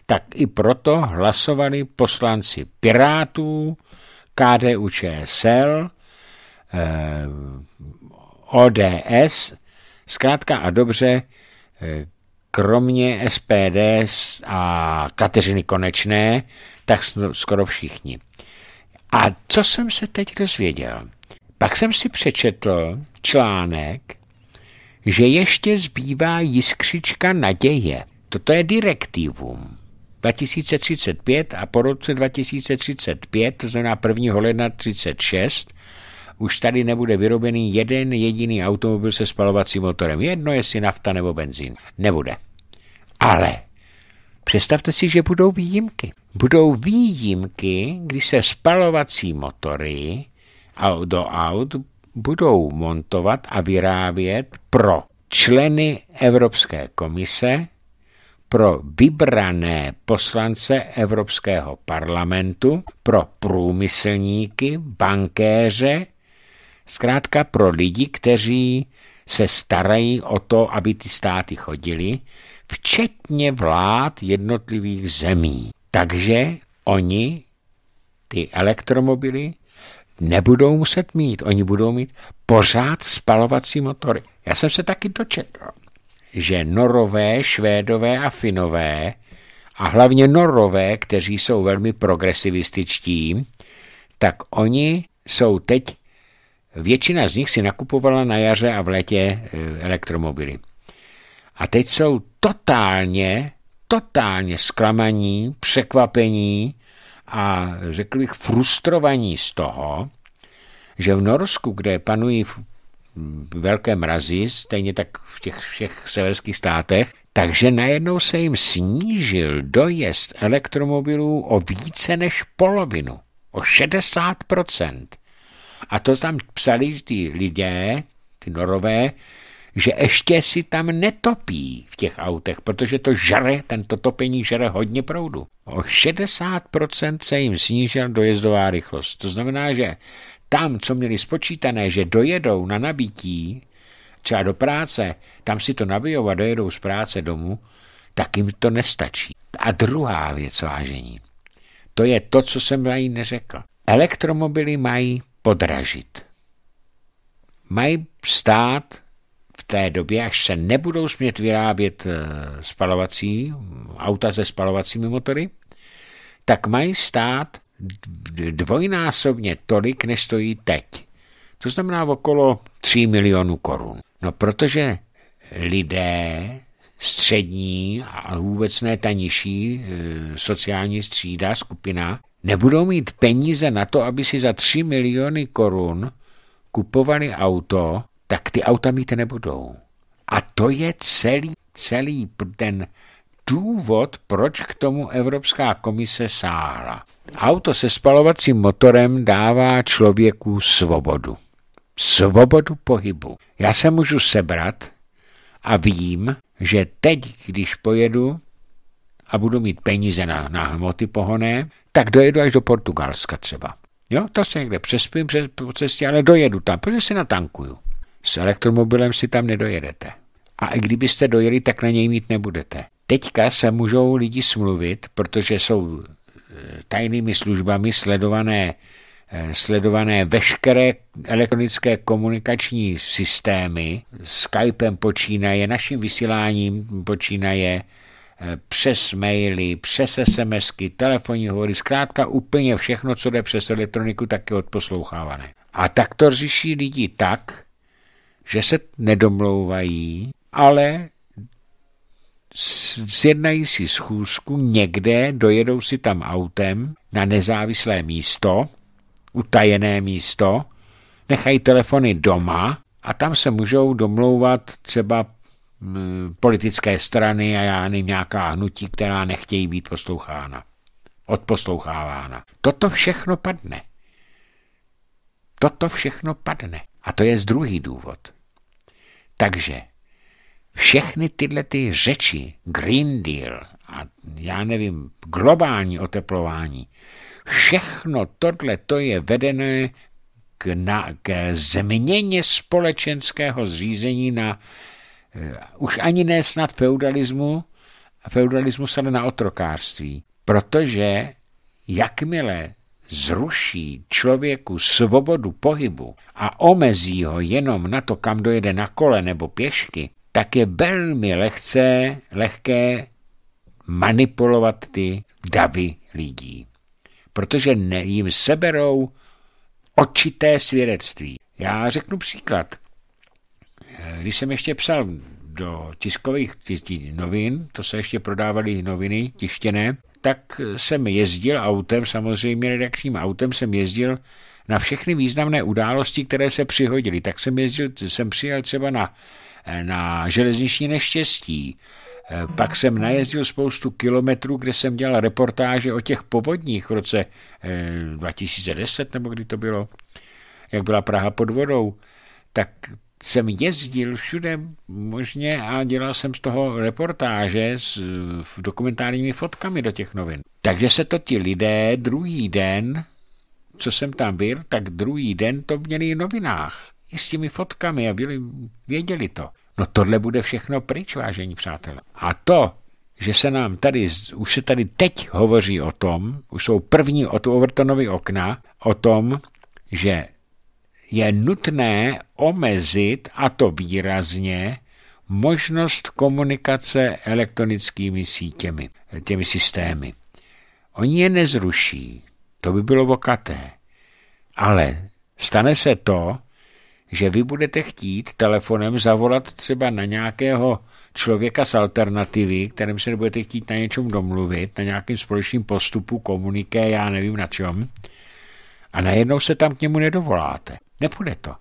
tak i proto hlasovali poslanci Pirátů, KDU ČSL, eh, ODS, zkrátka a dobře, eh, kromě SPD a Kateřiny Konečné, tak skoro všichni. A co jsem se teď dozvěděl? Pak jsem si přečetl článek, že ještě zbývá jiskřička naděje. Toto je direktivum. 2035 a po roce 2035, to znamená 1. ledna 36, už tady nebude vyrobený jeden jediný automobil se spalovacím motorem. Jedno, jestli nafta nebo benzín. Nebude. Ale představte si, že budou výjimky. Budou výjimky, kdy se spalovací motory do aut budou montovat a vyrábět pro členy Evropské komise, pro vybrané poslance Evropského parlamentu, pro průmyslníky, bankéře, zkrátka pro lidi, kteří se starají o to, aby ty státy chodili, včetně vlád jednotlivých zemí. Takže oni ty elektromobily nebudou muset mít. Oni budou mít pořád spalovací motory. Já jsem se taky dočetl, že norové, švédové a finové a hlavně norové, kteří jsou velmi progresivističtí, tak oni jsou teď, většina z nich si nakupovala na jaře a v létě e, elektromobily. A teď jsou totálně, totálně zklamaní, překvapení, a řekl bych frustrovaní z toho, že v Norsku, kde panují velké mrazy, stejně tak v těch všech severských státech, takže najednou se jim snížil dojezd elektromobilů o více než polovinu, o 60%. A to tam psali ty lidé, ty norové, že ještě si tam netopí v těch autech, protože to žere, tento topení žere hodně proudu. O 60% se jim snížila dojezdová rychlost. To znamená, že tam, co měli spočítané, že dojedou na nabití, třeba do práce, tam si to nabijou a dojedou z práce domů, tak jim to nestačí. A druhá věc, vážení, to je to, co jsem vám neřekl. Elektromobily mají podražit. Mají stát v té době, až se nebudou smět vyrábět eh, spalovací, auta se spalovacími motory, tak mají stát dvojnásobně tolik, než stojí teď. To znamená okolo 3 milionů korun. No protože lidé střední a vůbec ne ta nižší eh, sociální střída, skupina, nebudou mít peníze na to, aby si za 3 miliony korun kupovali auto, tak ty auta mít nebudou. A to je celý, celý ten důvod, proč k tomu Evropská komise sáhla. Auto se spalovacím motorem dává člověku svobodu. Svobodu pohybu. Já se můžu sebrat a vím, že teď, když pojedu a budu mít peníze na, na hmoty pohoné, tak dojedu až do Portugalska třeba. Jo, to se někde přespím přes po cestě, ale dojedu tam, protože si natankuju. S elektromobilem si tam nedojedete. A i kdybyste dojeli, tak na něj mít nebudete. Teďka se můžou lidi smluvit, protože jsou e, tajnými službami sledované, e, sledované veškeré elektronické komunikační systémy. Skypem počínaje, naším vysíláním počínaje, e, přes maily, přes SMSky, telefonní hovory, zkrátka úplně všechno, co jde přes elektroniku, tak je odposlouchávané. A tak to řeší lidi tak, že se nedomlouvají, ale zjednají si schůzku někde, dojedou si tam autem na nezávislé místo, utajené místo, nechají telefony doma a tam se můžou domlouvat třeba mm, politické strany a já nevím, nějaká hnutí, která nechtějí být poslouchána, odposlouchávána. Toto všechno padne. Toto všechno padne. A to je z druhý důvod. Takže všechny tyhle ty řeči, Green Deal a já nevím, globální oteplování, všechno tohle to je vedené k, na, k změně společenského zřízení na uh, už ani ne snad feudalismu, feudalismus, ale na otrokářství. Protože jakmile zruší člověku svobodu pohybu a omezí ho jenom na to, kam dojede na kole nebo pěšky, tak je velmi lehce, lehké manipulovat ty davy lidí. Protože ne, jim seberou očité svědectví. Já řeknu příklad. Když jsem ještě psal do tiskových novin, to se ještě prodávaly noviny tištěné, tak jsem jezdil autem, samozřejmě redakčním autem jsem jezdil na všechny významné události, které se přihodily. Tak jsem jezdil, jsem přijel třeba na, na železniční neštěstí, pak jsem najezdil spoustu kilometrů, kde jsem dělal reportáže o těch povodních v roce 2010, eh, nebo kdy to bylo, jak byla Praha pod vodou. Tak jsem jezdil všude možně a dělal jsem z toho reportáže s dokumentárními fotkami do těch novin. Takže se to ti lidé druhý den, co jsem tam byl, tak druhý den to měli v novinách. I s těmi fotkami a byli, věděli to. No tohle bude všechno pryč, vážení přátelé. A to, že se nám tady, už se tady teď hovoří o tom, už jsou první od Overtonovy okna, o tom, že je nutné omezit, a to výrazně, možnost komunikace elektronickými sítěmi, těmi systémy. Oni je nezruší, to by bylo vokaté. Ale stane se to, že vy budete chtít telefonem zavolat třeba na nějakého člověka z alternativy, kterým se nebudete chtít na něčem domluvit, na nějakým společným postupu, komuniké, já nevím na čem, a najednou se tam k němu nedovoláte. Nepůjde to.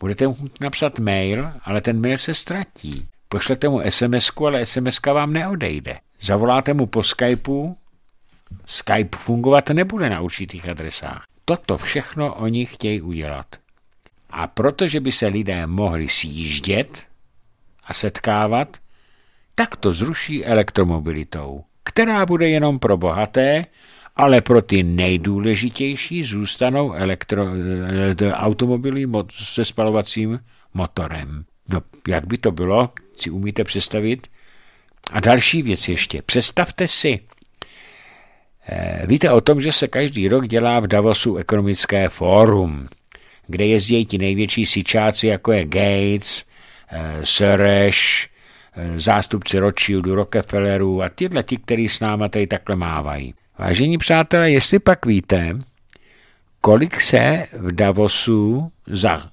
Budete mu napsat mail, ale ten mail se ztratí. Pošlete mu sms ale sms vám neodejde. Zavoláte mu po Skypeu, Skype fungovat nebude na určitých adresách. Toto všechno oni chtějí udělat. A protože by se lidé mohli sjíždět a setkávat, tak to zruší elektromobilitou, která bude jenom pro bohaté, ale pro ty nejdůležitější zůstanou elektro, eh, automobily se spalovacím motorem. No, jak by to bylo, si umíte představit? A další věc ještě. Představte si, eh, víte o tom, že se každý rok dělá v Davosu ekonomické fórum, kde jezdí ti největší sičáci, jako je Gates, eh, Sereš, zástupci Rothschildu, Rockefellerů a tyhle ti, kteří s náma tady takhle mávají. Vážení přátelé, jestli pak víte, kolik se v Davosu za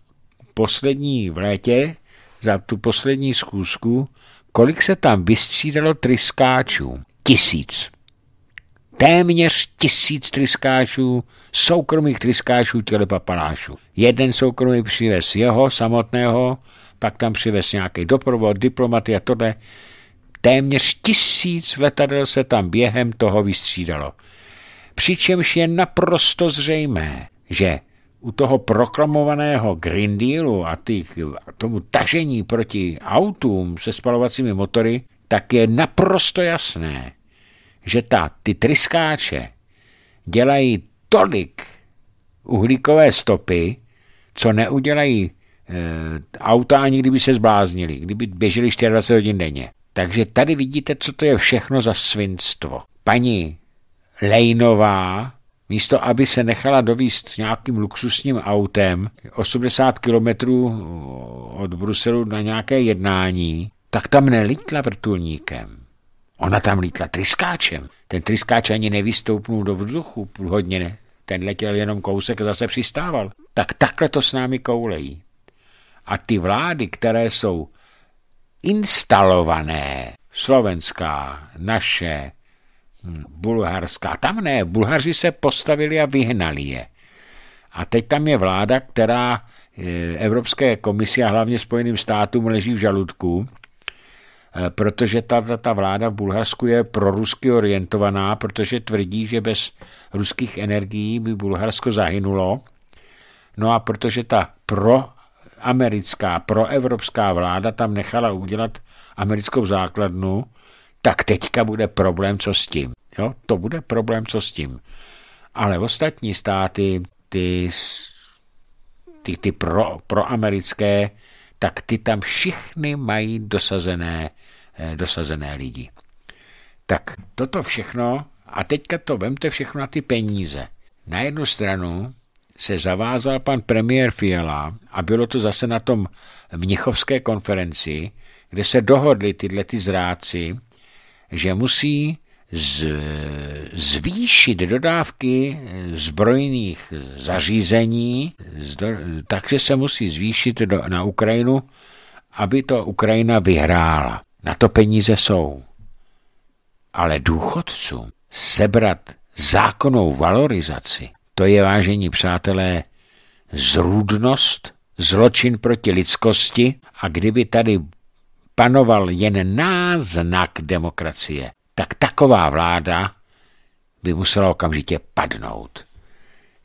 poslední v létě, za tu poslední zkusku, kolik se tam vystřídalo tryskáčů? Tisíc. Téměř tisíc tryskáčů, soukromých tryskáčů těle papalášů. Jeden soukromý přivez jeho samotného, pak tam přivez nějaký doprovod, diplomaty a tohle. Téměř tisíc letadel se tam během toho vystřídalo. Přičemž je naprosto zřejmé, že u toho proklamovaného Green Dealu a, těch, a tomu tažení proti autům se spalovacími motory, tak je naprosto jasné, že ta, ty tryskáče dělají tolik uhlíkové stopy, co neudělají e, auta, ani kdyby se zbláznili, kdyby běželi 24 hodin denně. Takže tady vidíte, co to je všechno za svinstvo. Paní Lejnová, místo aby se nechala dovíst nějakým luxusním autem 80 kilometrů od Bruselu na nějaké jednání, tak tam nelítla vrtulníkem. Ona tam lítla tryskáčem. Ten tryskáč ani nevystoupnul do vzduchu, hodně ne. Ten letěl jenom kousek a zase přistával. Tak takhle to s námi koulejí. A ty vlády, které jsou instalované. Slovenská, naše, hm, bulharská. Tam ne, Bulhaři se postavili a vyhnali je. A teď tam je vláda, která eh, Evropské komisi a hlavně Spojeným státům leží v žaludku, eh, protože ta, ta, ta vláda v Bulharsku je prorusky orientovaná, protože tvrdí, že bez ruských energií by Bulharsko zahynulo. No a protože ta pro americká proevropská vláda tam nechala udělat americkou základnu, tak teďka bude problém, co s tím. Jo, to bude problém, co s tím. Ale ostatní státy, ty, ty, ty pro, proamerické, tak ty tam všichni mají dosazené, eh, dosazené lidi. Tak toto všechno, a teďka to vemte všechno na ty peníze. Na jednu stranu se zavázal pan premiér Fiala a bylo to zase na tom Mnichovské konferenci, kde se dohodli tyhle ty zráci, že musí z, zvýšit dodávky zbrojných zařízení, zdo, takže se musí zvýšit do, na Ukrajinu, aby to Ukrajina vyhrála. Na to peníze jsou. Ale důchodcům sebrat zákonnou valorizaci to je, vážení přátelé, zrůdnost, zločin proti lidskosti a kdyby tady panoval jen náznak demokracie, tak taková vláda by musela okamžitě padnout.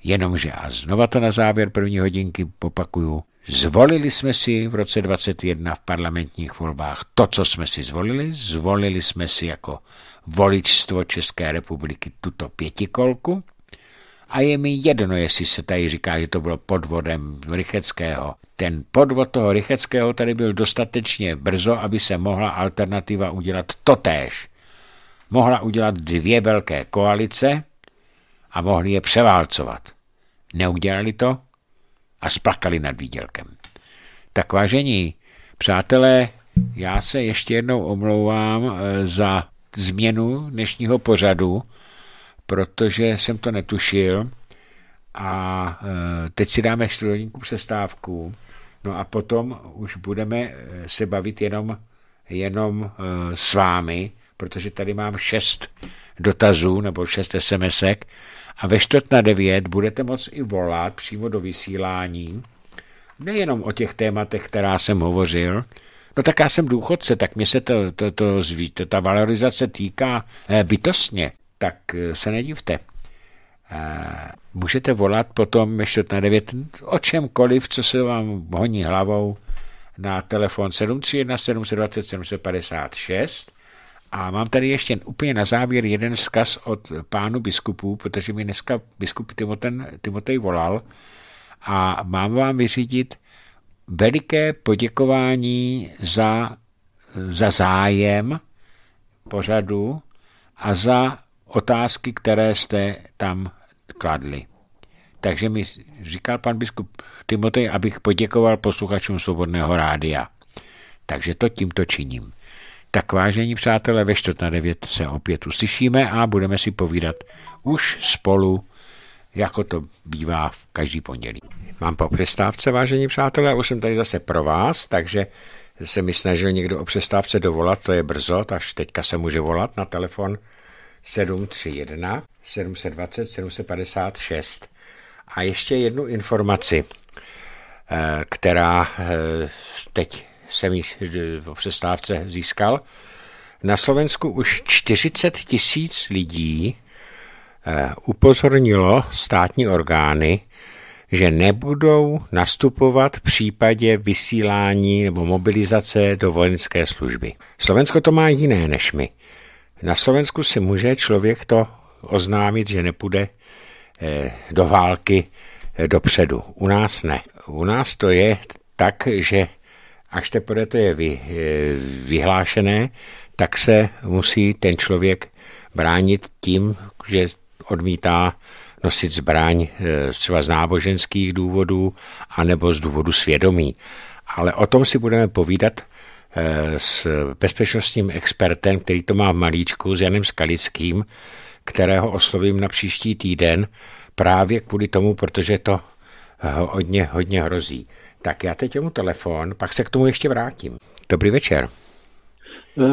Jenomže, a znova to na závěr první hodinky popakuju, zvolili jsme si v roce 21 v parlamentních volbách to, co jsme si zvolili, zvolili jsme si jako voličstvo České republiky tuto pětikolku a je mi jedno, jestli se tady říká, že to bylo podvodem Rycheckého. Ten podvod toho Rycheckého tady byl dostatečně brzo, aby se mohla alternativa udělat totéž. Mohla udělat dvě velké koalice a mohli je převálcovat. Neudělali to a splakali nad výdělkem. Tak vážení přátelé, já se ještě jednou omlouvám eh, za změnu dnešního pořadu protože jsem to netušil a e, teď si dáme čtvrthodinku přestávku, no a potom už budeme e, se bavit jenom, jenom e, s vámi, protože tady mám šest dotazů nebo šest SMSek a ve čtvrt na devět budete moct i volat přímo do vysílání, nejenom o těch tématech, která jsem hovořil, No tak já jsem důchodce, tak mě se to, to, to, to, to ta valorizace týká bytostně tak eh, se nedivte. Eh, můžete volat potom ještě na 9 o čemkoliv, co se vám honí hlavou na telefon 731 720 756 a mám tady ještě úplně na závěr jeden vzkaz od pánu biskupů, protože mi dneska biskup Timotej, Timotej volal a mám vám vyřídit veliké poděkování za, za zájem pořadu a za otázky, které jste tam kladli. Takže mi říkal pan biskup Timotej, abych poděkoval posluchačům Svobodného rádia. Takže to tímto činím. Tak vážení přátelé, ve čtvrt na devět se opět uslyšíme a budeme si povídat už spolu, jako to bývá v každý pondělí. Mám po přestávce, vážení přátelé, už jsem tady zase pro vás, takže se mi snažil někdo o přestávce dovolat, to je brzo, až teďka se může volat na telefon 731 720 756. A ještě jednu informaci, eh, která eh, teď jsem ji v přestávce získal. Na Slovensku už 40 tisíc lidí eh, upozornilo státní orgány, že nebudou nastupovat v případě vysílání nebo mobilizace do vojenské služby. Slovensko to má jiné než my. Na Slovensku si může člověk to oznámit, že nepůjde eh, do války eh, dopředu. U nás ne. U nás to je tak, že až teprve to je eh, vyhlášené, tak se musí ten člověk bránit tím, že odmítá nosit zbraň třeba z náboženských důvodů anebo z důvodu svědomí. Ale o tom si budeme povídat Eh, s bezpečnostním expertem, který to má v malíčku, s Janem Skalickým, kterého oslovím na příští týden právě kvůli tomu, protože to eh, hodně, hodně hrozí. Tak já teď mu telefon, pak se k tomu ještě vrátím. Dobrý večer.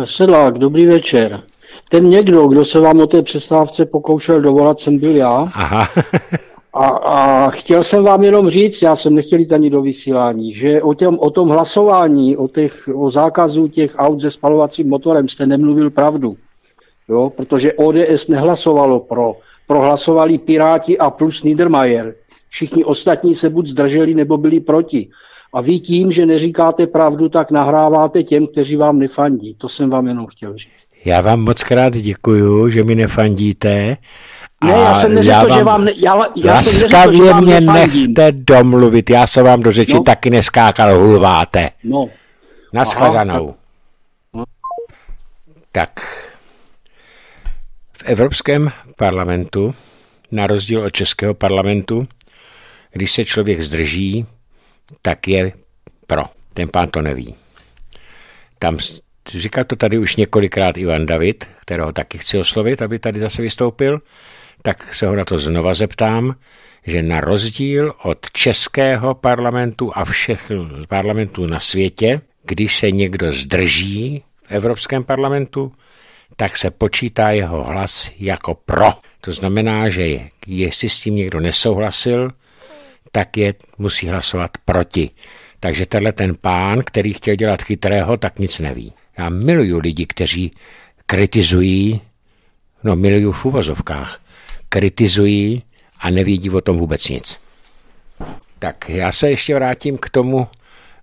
Eh, Sedlák, dobrý večer. Ten někdo, kdo se vám o té přestávce pokoušel dovolat, jsem byl já. Aha. A, a chtěl jsem vám jenom říct, já jsem nechtěl jít ani do vysílání, že o, těm, o tom hlasování, o, těch, o zákazu těch aut se spalovacím motorem jste nemluvil pravdu. Jo? Protože ODS nehlasovalo pro. Prohlasovali Piráti a plus Niedermayer. Všichni ostatní se buď zdrželi, nebo byli proti. A vy tím, že neříkáte pravdu, tak nahráváte těm, kteří vám nefandí. To jsem vám jenom chtěl říct. Já vám moc krát děkuju, že mi nefandíte. Ne, já jsem neřekl, já vám, že vám... Ne, já, já laskavě jsem neřekl, že vám mě nefandím. nechte domluvit, já se vám do řeči no. taky neskákal, hulváte. No. Naschledanou. Tak. V Evropském parlamentu, na rozdíl od Českého parlamentu, když se člověk zdrží, tak je pro. Ten pán to neví. Tam říká to tady už několikrát Ivan David, kterého taky chci oslovit, aby tady zase vystoupil tak se ho na to znova zeptám, že na rozdíl od českého parlamentu a všech parlamentů na světě, když se někdo zdrží v Evropském parlamentu, tak se počítá jeho hlas jako pro. To znamená, že jestli s tím někdo nesouhlasil, tak je musí hlasovat proti. Takže tenhle ten pán, který chtěl dělat chytrého, tak nic neví. Já miluju lidi, kteří kritizují, no miluju v uvozovkách, kritizují a nevědí o tom vůbec nic. Tak já se ještě vrátím k tomu,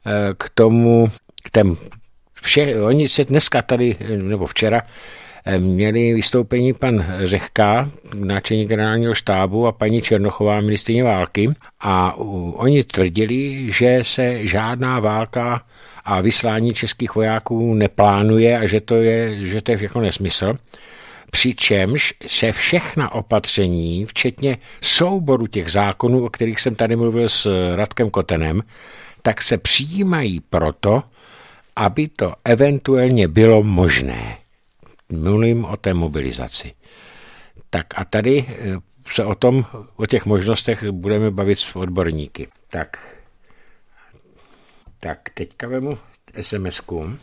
eh, k tomu, k tém, vše, oni se dneska tady, eh, nebo včera, eh, měli vystoupení pan Řehka, náčelník generálního štábu a paní Černochová, ministrině války a oni tvrdili, že se žádná válka a vyslání českých vojáků neplánuje a že to je, že to je všechno nesmysl přičemž se všechna opatření, včetně souboru těch zákonů, o kterých jsem tady mluvil s Radkem Kotenem, tak se přijímají proto, aby to eventuálně bylo možné. Mluvím o té mobilizaci. Tak a tady eh, se o tom, o těch možnostech budeme bavit s odborníky. Tak, tak teďka vemu sms -ku.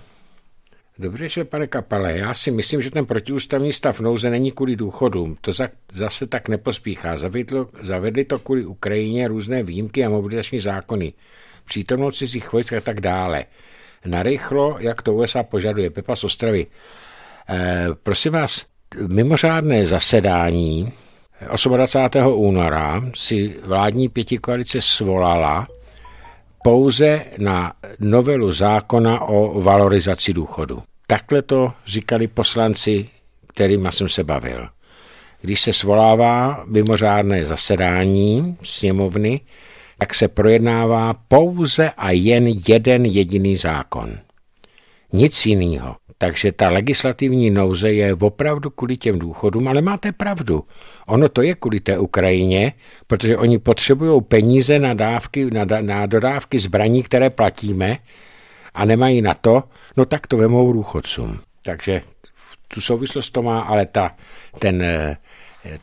Dobře, že pane Kapale, já si myslím, že ten protiústavní stav nouze není kvůli důchodům. To za, zase tak nepospíchá. Zavedlo, zavedli to kvůli Ukrajině různé výjimky a mobilizační zákony, Přítomnou cizích vojsk a tak dále. Narychlo, jak to USA požaduje, Pepa z Ostravy. E, prosím vás, mimořádné zasedání 28. Eh, února si vládní pětikoalice svolala pouze na novelu zákona o valorizaci důchodu. Takhle to říkali poslanci, kterým jsem se bavil. Když se svolává mimořádné zasedání sněmovny, tak se projednává pouze a jen jeden jediný zákon. Nic jiného. Takže ta legislativní nouze je opravdu kvůli těm důchodům, ale máte pravdu. Ono to je kvůli té Ukrajině, protože oni potřebují peníze na, dávky, na, na dodávky zbraní, které platíme, a nemají na to, no tak to vemou důchodcům. Takže tu souvislost to má, ale ta, ten,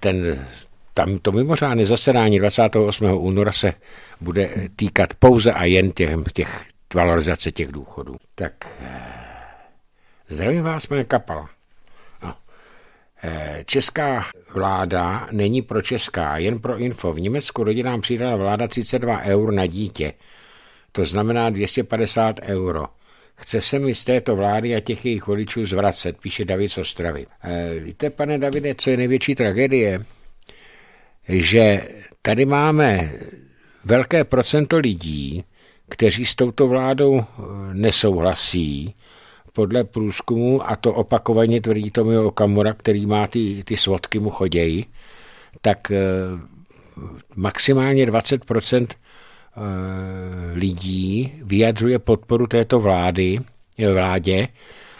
ten, tam to mimořádné zasedání 28. února se bude týkat pouze a jen těch, těch valorizace těch důchodů. Tak eh, zdravím vás, pane Kapal. No. Eh, česká vláda není pro česká, jen pro info. V Německu rodinám přidala vláda 32 eur na dítě to znamená 250 euro. Chce se mi z této vlády a těch jejich voličů zvracet, píše David Ostravy. E, víte, pane Davide, co je největší tragédie? Že tady máme velké procento lidí, kteří s touto vládou eh, nesouhlasí, podle průzkumu, a to opakovaně tvrdí Tomio Okamura, který má ty, ty svodky mu chodějí, tak eh, maximálně 20% Eh, lidí vyjadřuje podporu této vlády, eh, vládě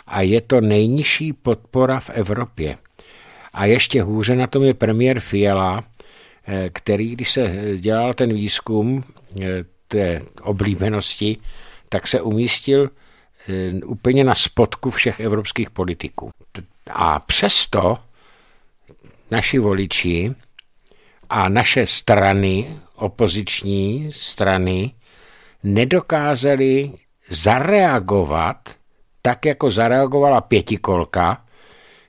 a je to nejnižší podpora v Evropě. A ještě hůře na tom je premiér Fiala, eh, který, když se dělal ten výzkum té oblíbenosti, tak se umístil úplně na spodku všech evropských politiků. A přesto naši voliči a naše strany opoziční strany nedokázali zareagovat tak, jako zareagovala pětikolka,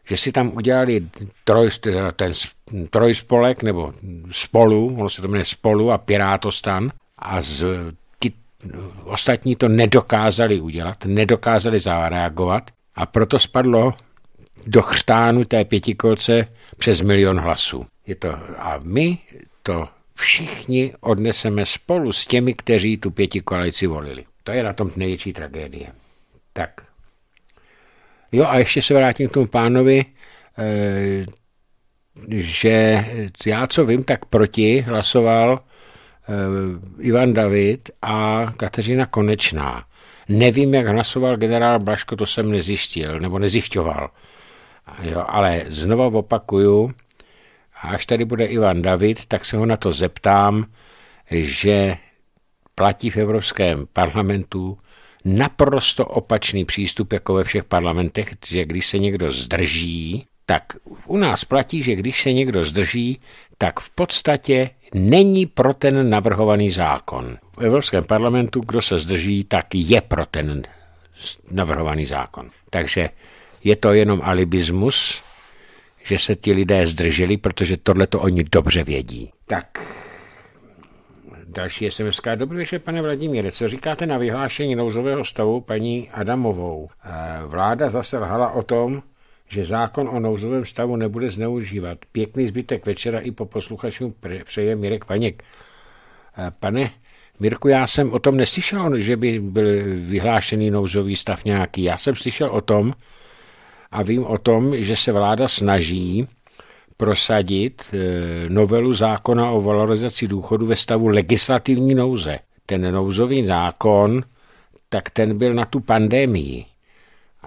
že si tam udělali troj, ten trojspolek nebo spolu, ono se to jmenuje spolu a Pirátostan a z, ti ostatní to nedokázali udělat, nedokázali zareagovat a proto spadlo do chrtánu té pětikolce přes milion hlasů. Je to, a my to všichni odneseme spolu s těmi, kteří tu pěti koalici volili. To je na tom největší tragédie. Tak. Jo a ještě se vrátím k tomu pánovi, eh, že já co vím, tak proti hlasoval eh, Ivan David a Kateřina Konečná. Nevím, jak hlasoval generál Blaško, to jsem nezjistil, nebo nezjišťoval. Jo, ale znovu opakuju, a až tady bude Ivan David, tak se ho na to zeptám, že platí v Evropském parlamentu naprosto opačný přístup jako ve všech parlamentech, že když se někdo zdrží, tak u nás platí, že když se někdo zdrží, tak v podstatě není pro ten navrhovaný zákon. V Evropském parlamentu, kdo se zdrží, tak je pro ten navrhovaný zákon. Takže je to jenom alibismus, že se ti lidé zdrželi, protože tohle to oni dobře vědí. Tak, Další SMS. Dobrý večer, pane Vladimíre. Co říkáte na vyhlášení nouzového stavu paní Adamovou? Eh, vláda zase lhala o tom, že zákon o nouzovém stavu nebude zneužívat. Pěkný zbytek večera i po posluchačům přeje Mirek Paněk. Eh, pane Mirku, já jsem o tom neslyšel, že by byl vyhlášený nouzový stav nějaký. Já jsem slyšel o tom, a vím o tom, že se vláda snaží prosadit eh, novelu zákona o valorizaci důchodu ve stavu legislativní nouze. Ten nouzový zákon, tak ten byl na tu pandemii.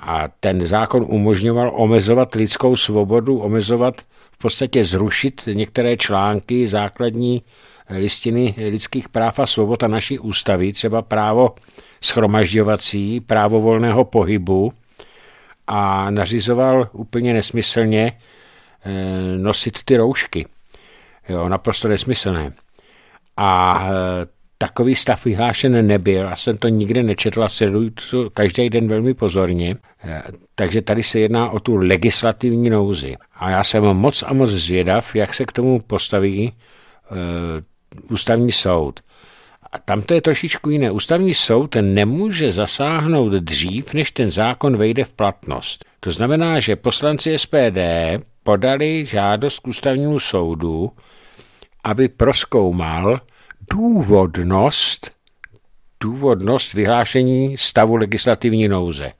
A ten zákon umožňoval omezovat lidskou svobodu, omezovat v podstatě zrušit některé články základní listiny lidských práv a svobod a naší ústavy, třeba právo schromažďovací, právo volného pohybu, a nařizoval úplně nesmyslně eh, nosit ty roušky. Jo, naprosto nesmyslné. A eh, takový stav vyhlášen nebyl a jsem to nikde nečetl a sleduji to každý den velmi pozorně. Eh, takže tady se jedná o tu legislativní nouzi. A já jsem moc a moc zvědav, jak se k tomu postaví ústavní soud. A tam to je trošičku jiné. Ústavní soud nemůže zasáhnout dřív, než ten zákon vejde v platnost. To znamená, že poslanci SPD podali žádost k ústavnímu soudu, aby proskoumal důvodnost, důvodnost vyhlášení stavu legislativní nouze.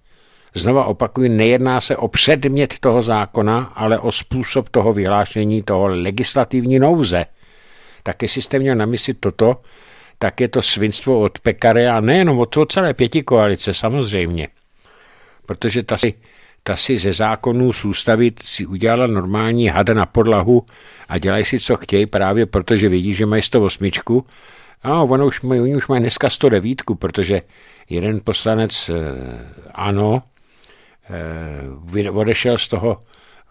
Znova opakuju, nejedná se o předmět toho zákona, ale o způsob toho vyhlášení toho legislativní nouze. Tak jestli jste měl na mysli toto, tak je to svinstvo od Pekary a nejenom od, toho, celé pěti koalice, samozřejmě. Protože ta si, ta si ze zákonů soustavit si udělala normální hada na podlahu a dělají si, co chtějí, právě protože vidí, že mají 108. A ono už, oni už mají dneska 109, protože jeden poslanec eh, ano, eh, odešel z toho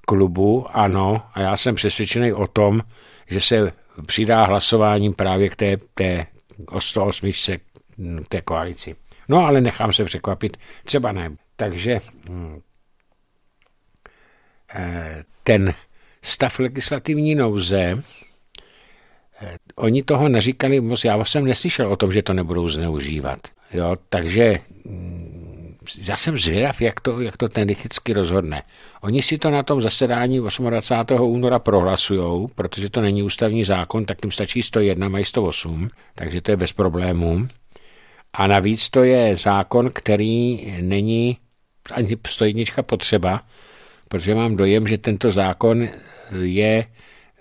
klubu, ano, a já jsem přesvědčený o tom, že se přidá hlasováním právě k té, té o 108 se mm, té koalici. No ale nechám se překvapit, třeba ne. Takže mm, eh, ten stav legislativní nouze, eh, oni toho neříkali moc, já jsem neslyšel o tom, že to nebudou zneužívat. Jo, takže mm, já jsem zvědav, jak to, jak to ten Lichický rozhodne. Oni si to na tom zasedání 28. února prohlasují, protože to není ústavní zákon, tak jim stačí 101, mají 108, takže to je bez problémů. A navíc to je zákon, který není ani 101 potřeba, protože mám dojem, že tento zákon je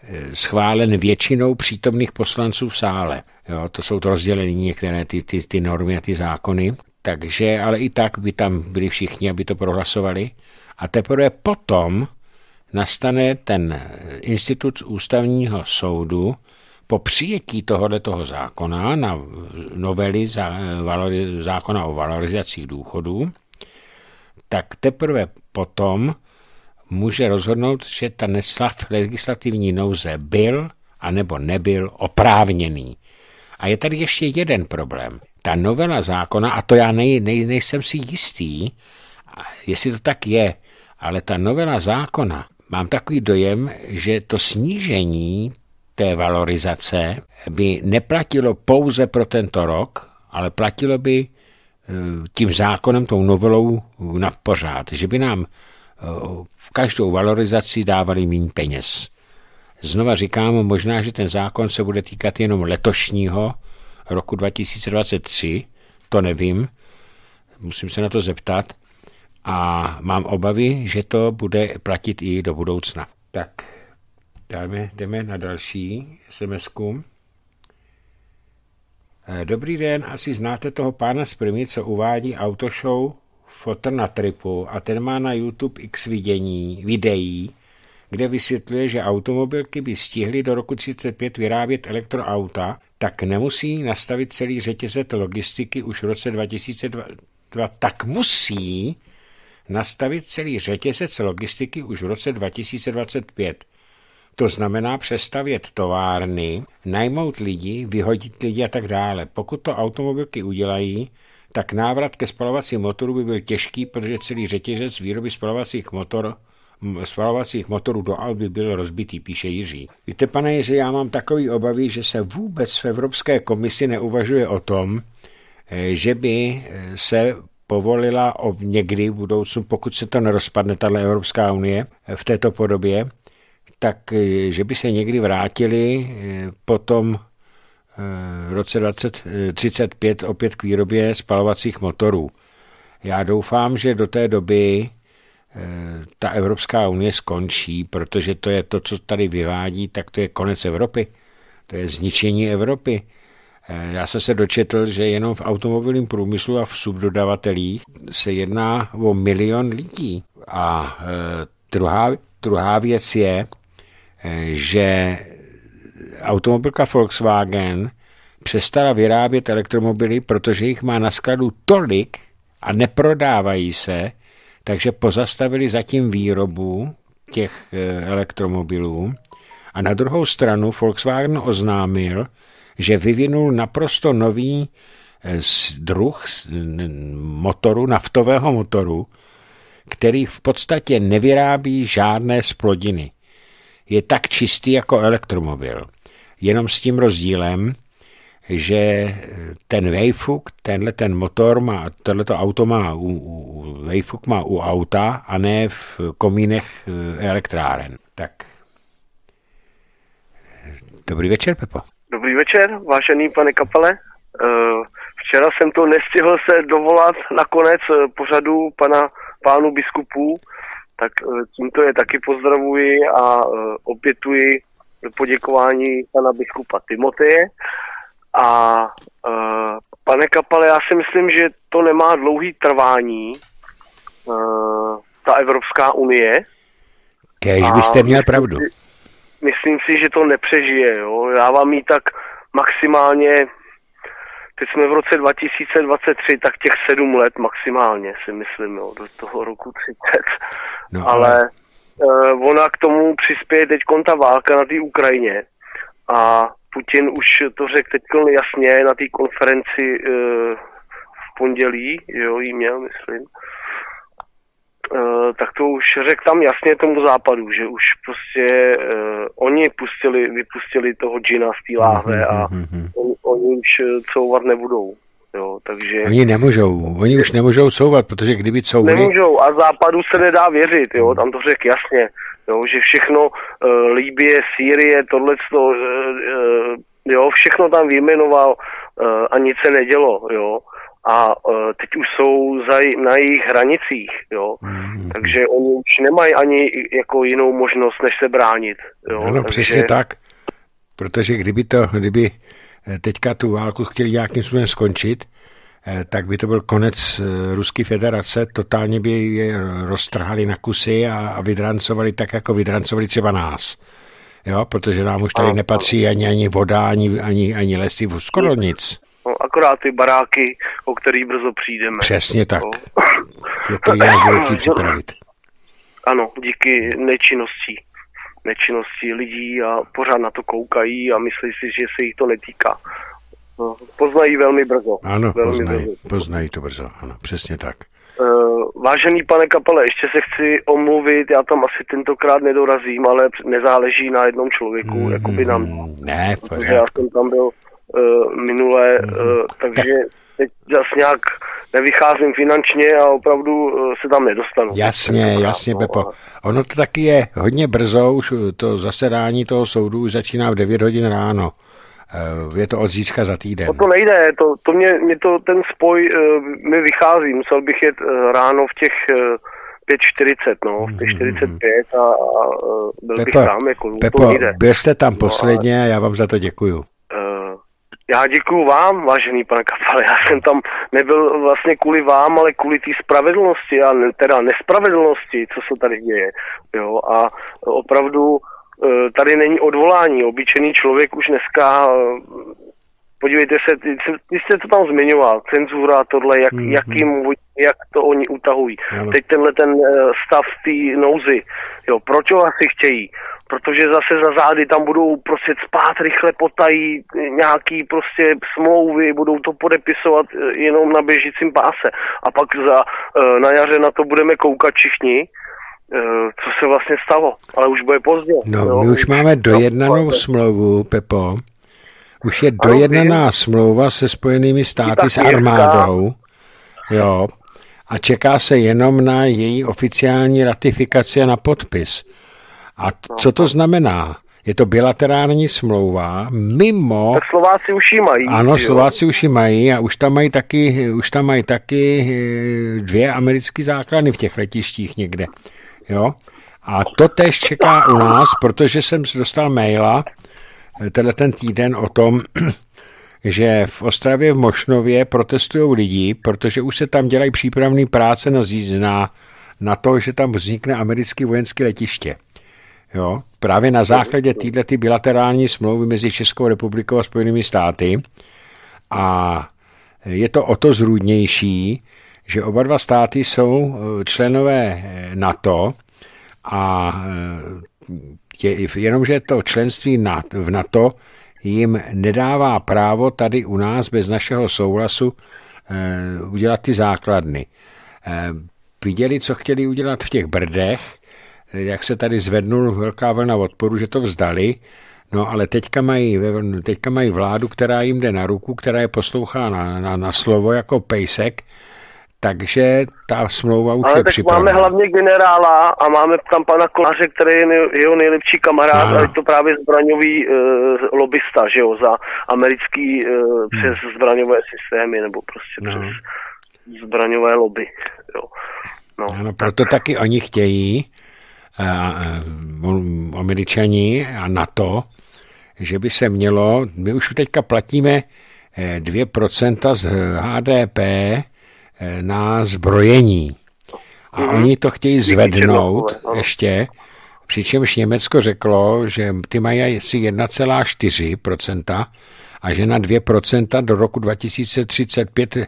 e, schválen většinou přítomných poslanců v sále. Jo, to jsou to rozdělení některé ty, ty, ty normy a ty zákony. Takže, ale i tak by tam byli všichni, aby to prohlasovali. A teprve potom nastane ten institut ústavního soudu po přijetí tohoto zákona na novely za, valori, zákona o valorizacích důchodů, tak teprve potom může rozhodnout, že ta neslav legislativní nouze byl anebo nebyl oprávněný. A je tady ještě jeden problém ta novela zákona, a to já nej, nej, nejsem si jistý, jestli to tak je, ale ta novela zákona, mám takový dojem, že to snížení té valorizace by neplatilo pouze pro tento rok, ale platilo by eh, tím zákonem, tou novelou na pořád, že by nám eh, v každou valorizaci dávali méně peněz. Znova říkám, možná, že ten zákon se bude týkat jenom letošního roku 2023, to nevím, musím se na to zeptat a mám obavy, že to bude platit i do budoucna. Tak, dáme, jdeme na další sms -ku. Eh, dobrý den, asi znáte toho pána z první, co uvádí autoshow Fotr na tripu a ten má na YouTube x vidění, videí, kde vysvětluje, že automobilky by stihly do roku 35 vyrábět elektroauta, tak nemusí nastavit celý řetězec logistiky už v roce 2002, tak musí nastavit celý řetězec logistiky už v roce 2025. To znamená přestavět továrny, najmout lidi, vyhodit lidi a tak dále. Pokud to automobilky udělají, tak návrat ke spalovacím motoru by byl těžký, protože celý řetězec výroby spalovacích motorů spalovacích motorů do Alby byl rozbitý, píše Jiří. Víte, pane Jiří, já mám takový obavy, že se vůbec v Evropské komisi neuvažuje o tom, eh, že by eh, se povolila ob někdy v budoucnu, pokud se to nerozpadne, tato Evropská unie eh, v této podobě, tak že by se někdy vrátili potom v roce 2035 opět k výrobě spalovacích motorů. Já doufám, že do té doby Eh, ta Evropská unie skončí, protože to je to, co tady vyvádí, tak to je konec Evropy. To je zničení Evropy. Eh, já jsem se dočetl, že jenom v automobilním průmyslu a v subdodavatelích se jedná o milion lidí. A eh, druhá, druhá věc je, že automobilka Volkswagen přestala vyrábět elektromobily, protože jich má na skladu tolik a neprodávají se, takže pozastavili zatím výrobu těch eh, elektromobilů. A na druhou stranu Volkswagen oznámil, že vyvinul naprosto nový eh, druh motoru, naftového motoru, který v podstatě nevyrábí žádné splodiny. Je tak čistý jako elektromobil. Jenom s tím rozdílem, že ten Wayfuk, tenhle ten motor má, tohleto auto má u, u má u auta a ne v komínech e, elektráren. Tak. Dobrý večer, Pepo. Dobrý večer, vážený pane Kapele. E, včera jsem to nestihl se dovolat na konec e, pořadu pana pánu biskupů, tak tímto je taky pozdravuji a opětuji poděkování pana biskupa Timoteje a uh, pane Kapale, já si myslím, že to nemá dlouhý trvání, uh, ta Evropská unie. Kež byste měl pravdu. Si, myslím si, že to nepřežije. Jo? Já vám jí tak maximálně, teď jsme v roce 2023, tak těch sedm let maximálně si myslím, jo, do toho roku 30. No, ale, ale e, ona k tomu přispěje teď ta válka na té Ukrajině. A Putin už to řekl teď jasně na té konferenci eh, v pondělí, jo, jí měl, myslím, eh, tak to už řekl tam jasně tomu západu, že už prostě eh, oni pustili, vypustili toho džina z té láhve a mhm, mhm, mhm. oni, oni už couvat nebudou. Jo, takže... Oni nemůžou, oni už nemůžou couvat, protože kdyby couvali... Nemůžou a západu se nedá věřit, jo, tam to řekl jasně jo, že všechno e, eh, Líbie, Sýrie, tohle e, jo, všechno tam vyjmenoval e, a nic se nedělo, jo. A e, teď už jsou za, na jejich hranicích, jo. Mm-hmm. Takže oni už nemají ani jako jinou možnost, než se bránit, jo. Ano, Takže... přesně tak. Protože kdyby to, kdyby teďka tu válku chtěli nějakým způsobem skončit, Eh, tak by to byl konec eh, Ruské federace, totálně by je roztrhali na kusy a, vydrancovali tak, jako vydrancovali třeba nás. Jo, protože nám už tady nepatří Ani, ani voda, ani, ani, ani lesy, skoro nic. No, akorát ty baráky, o který brzo přijdeme. Přesně tak. No. Je to jinak velký připravit. Ano, díky nečinnosti. Nečinnosti lidí a pořád na to koukají a myslí si, že se jich to netýká. No, poznají velmi brzo. Ano, velmi poznají, brzo. poznají to brzo, ano, přesně tak. Uh, vážený pane kapele, ještě se chci omluvit, já tam asi tentokrát nedorazím, ale nezáleží na jednom člověku, mm, jakoby nám. Ne, protože já jsem tam byl uh, minule, eh, mm, uh, takže tak. teď zase nějak nevycházím finančně a opravdu uh, se tam nedostanu. Jasně, tentokrát, jasně, no, Ale... Ono to taky je hodně brzo, už to zasedání toho soudu už začíná v 9 hodin ráno. Eh, je to od zítřka za týden. O to nejde, to, to mě, mě to, ten spoj eh, mi vychází, musel bych jet eh, ráno v těch 5.40, no, 5.45 mhm, mhm, mhm. a, a byl Pepo, bych sám, jako Pepo, byl jste tam no, posledně no, a já vám za to děkuju. Já děkuju vám, vážený pane Kapale, já jsem tam nebyl vlastně kvůli vám, ale kvůli té spravedlnosti a ne, teda nespravedlnosti, co se tady děje, jo, a opravdu Eh, tady není odvolání. Obyčejný člověk už dneska, eh, podívejte se, vy jste to tam zmiňoval, cenzura, tohle, jak, mm-hmm. jakým, jak to oni utahují. Ano. Teď tenhle ten eh, stav té nouzy, jo, proč ho asi chtějí? Protože zase za zády tam budou prostě spát rychle potají nějaký prostě smlouvy, budou to podepisovat jenom na běžícím páse. A pak za, na jaře na to budeme koukat všichni, Eh, co se vlastně stalo, ale už bude pozdě. No, jo? my už máme dojednanou no, smlouvu, Pepo. Už je dojednaná ano, smlouva se Spojenými státy s armádou. Jo. A čeká se jenom na její oficiální ratifikaci a na podpis. A no. co to znamená? Je to bilaterální smlouva mimo... Tak Slováci už ji mají. Ano, jo? Slováci už ji mají a už tam mají taky, už tam mají taky eh, dvě americké základny v těch letištích někde. Jo? A to tež čeká u nás, protože jsem dostal maila eh, tenhle ten týden o tom, že v Ostravě v Mošnově protestují lidi, protože už se tam dělají přípravné práce na, na, na to, že tam vznikne americké vojenské letiště. Jo? Právě na základě této ty bilaterální smlouvy mezi Českou republikou a Spojenými státy. A je to o to zrůdnější, že oba dva státy jsou eh, členové eh, NATO a eh, je, jenomže to členství v NATO jim nedává právo tady u nás bez našeho souhlasu udělat ty základny. Viděli, co chtěli udělat v těch brdech, jak se tady zvednul velká vlna odporu, že to vzdali, No ale teďka mají, teďka mají vládu, která jim jde na ruku, která je poslouchá na, na, na slovo jako pejsek takže ta smlouva už Ale je tak připravená. máme hlavně generála a máme tam pana Koláře, který je jeho nejlepší kamarád Aha. a je to právě zbraňový e, lobista, že jo, za americký e, přes hmm. zbraňové systémy nebo prostě no. přes zbraňové lobby, jo. No, ano, tak. proto taky oni chtějí, a, eh, a, američani a NATO, že by se mělo, my už teďka platíme 2% z HDP Eh, na zbrojení. A mm-hmm. oni to chtějí zvednout ještě, přičemž Německo řeklo, že ty mají asi 1,4% a že na 2% do roku 2035 eh,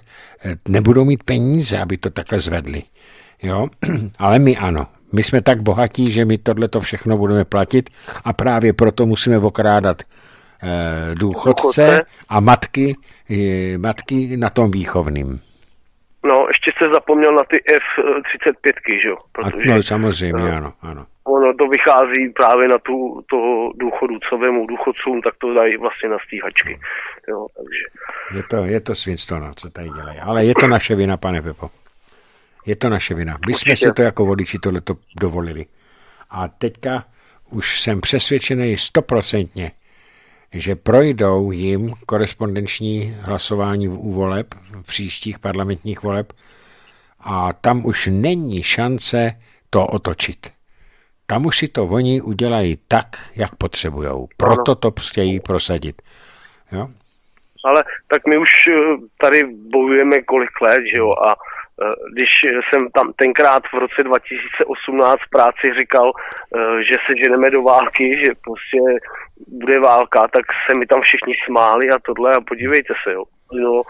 nebudou mít peníze, aby to takhle zvedli. Jo? Ale my ano. My jsme tak bohatí, že my tohle to všechno budeme platit a právě proto musíme okrádat eh, důchodce a matky, matky na tom výchovným. No, ještě se zapomněl na ty F-35, že jo? Protože, no, samozřejmě, no, ano, ano. Ono to vychází právě na tu, toho důchodu vemu důchodcům, tak to dají vlastně na stíhačky. No. Jo, takže. Je to, je to svinstvo, no, co tady dělají. Ale je to naše vina, pane Pepo. Je to naše vina. My jsme si to jako voliči tohleto dovolili. A teďka už jsem přesvědčený stoprocentně, že projdou jim korespondenční hlasování u voleb, v příštích parlamentních voleb, a tam už není šance to otočit. Tam už si to oni udělají tak, jak potřebujou. Proto to chtějí prosadit. Jo? Ale tak my už eh, tady bojujeme kolik let, že jo, a eh, když jsem tam tenkrát v roce 2018 v práci říkal, eh, že se ženeme do války, že prostě bude válka, tak se mi tam všichni smáli a tohle a podívejte se, jo. Bylo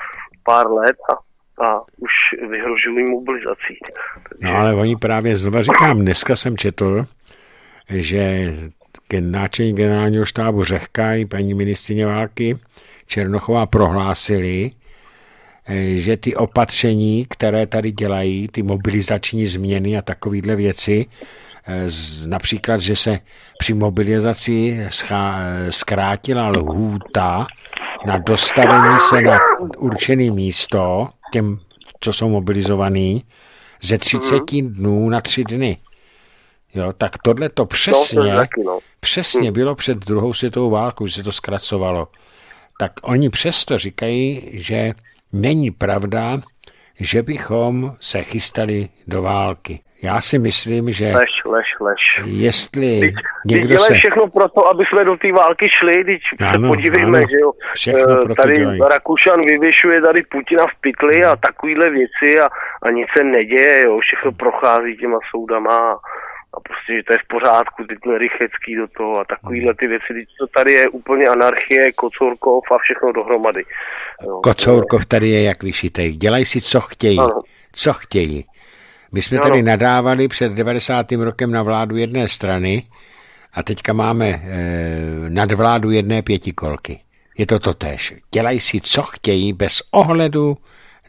pár let a a už vyhrožují mobilizací. Takže... No ale oni právě, znova říkám, dneska jsem četl, že náčelní generálního štábu Řehka i paní ministrině války Černochová prohlásili, eh, že ty opatření, které tady dělají, ty mobilizační změny a takovéhle věci, Eh, například, že se při mobilizaci eh, zkrátila lhůta na dostavení se na určené místo těm, co jsou mobilizovaný, ze 30 mhm. dnů na 3 dny. Jo, tak tohle to přesně, no. přesně mhm. bylo před druhou světovou válkou, že se to zkracovalo. Tak oni přesto říkají, že není pravda, že bychom se chystali do války. Já si myslím, že... Lež, lež, lež. Jestli teď, někdo teď se... všechno pro to, aby jsme do té války šli, teď ano, se podívejme, ano, že jo. Eh, tady dělají. Rakušan vyvěšuje tady Putina v pytli a takovýhle věci a, a nic se neděje, jo. Všechno prochází těma soudama a, a prostě, že to je v pořádku, teď Rychecký do toho a takovýhle ty věci. Teď to tady je úplně anarchie, Kocourkov a všechno dohromady. Jo. Kocourkov tady je jak vyšitej. Dělají si, co chtějí. Ano. Co chtějí. My jsme tady tedy nadávali před 90. rokem na vládu jedné strany a teďka máme e, eh, nadvládu jedné pětikolky. Je to tež. Dělají si, co chtějí, bez ohledu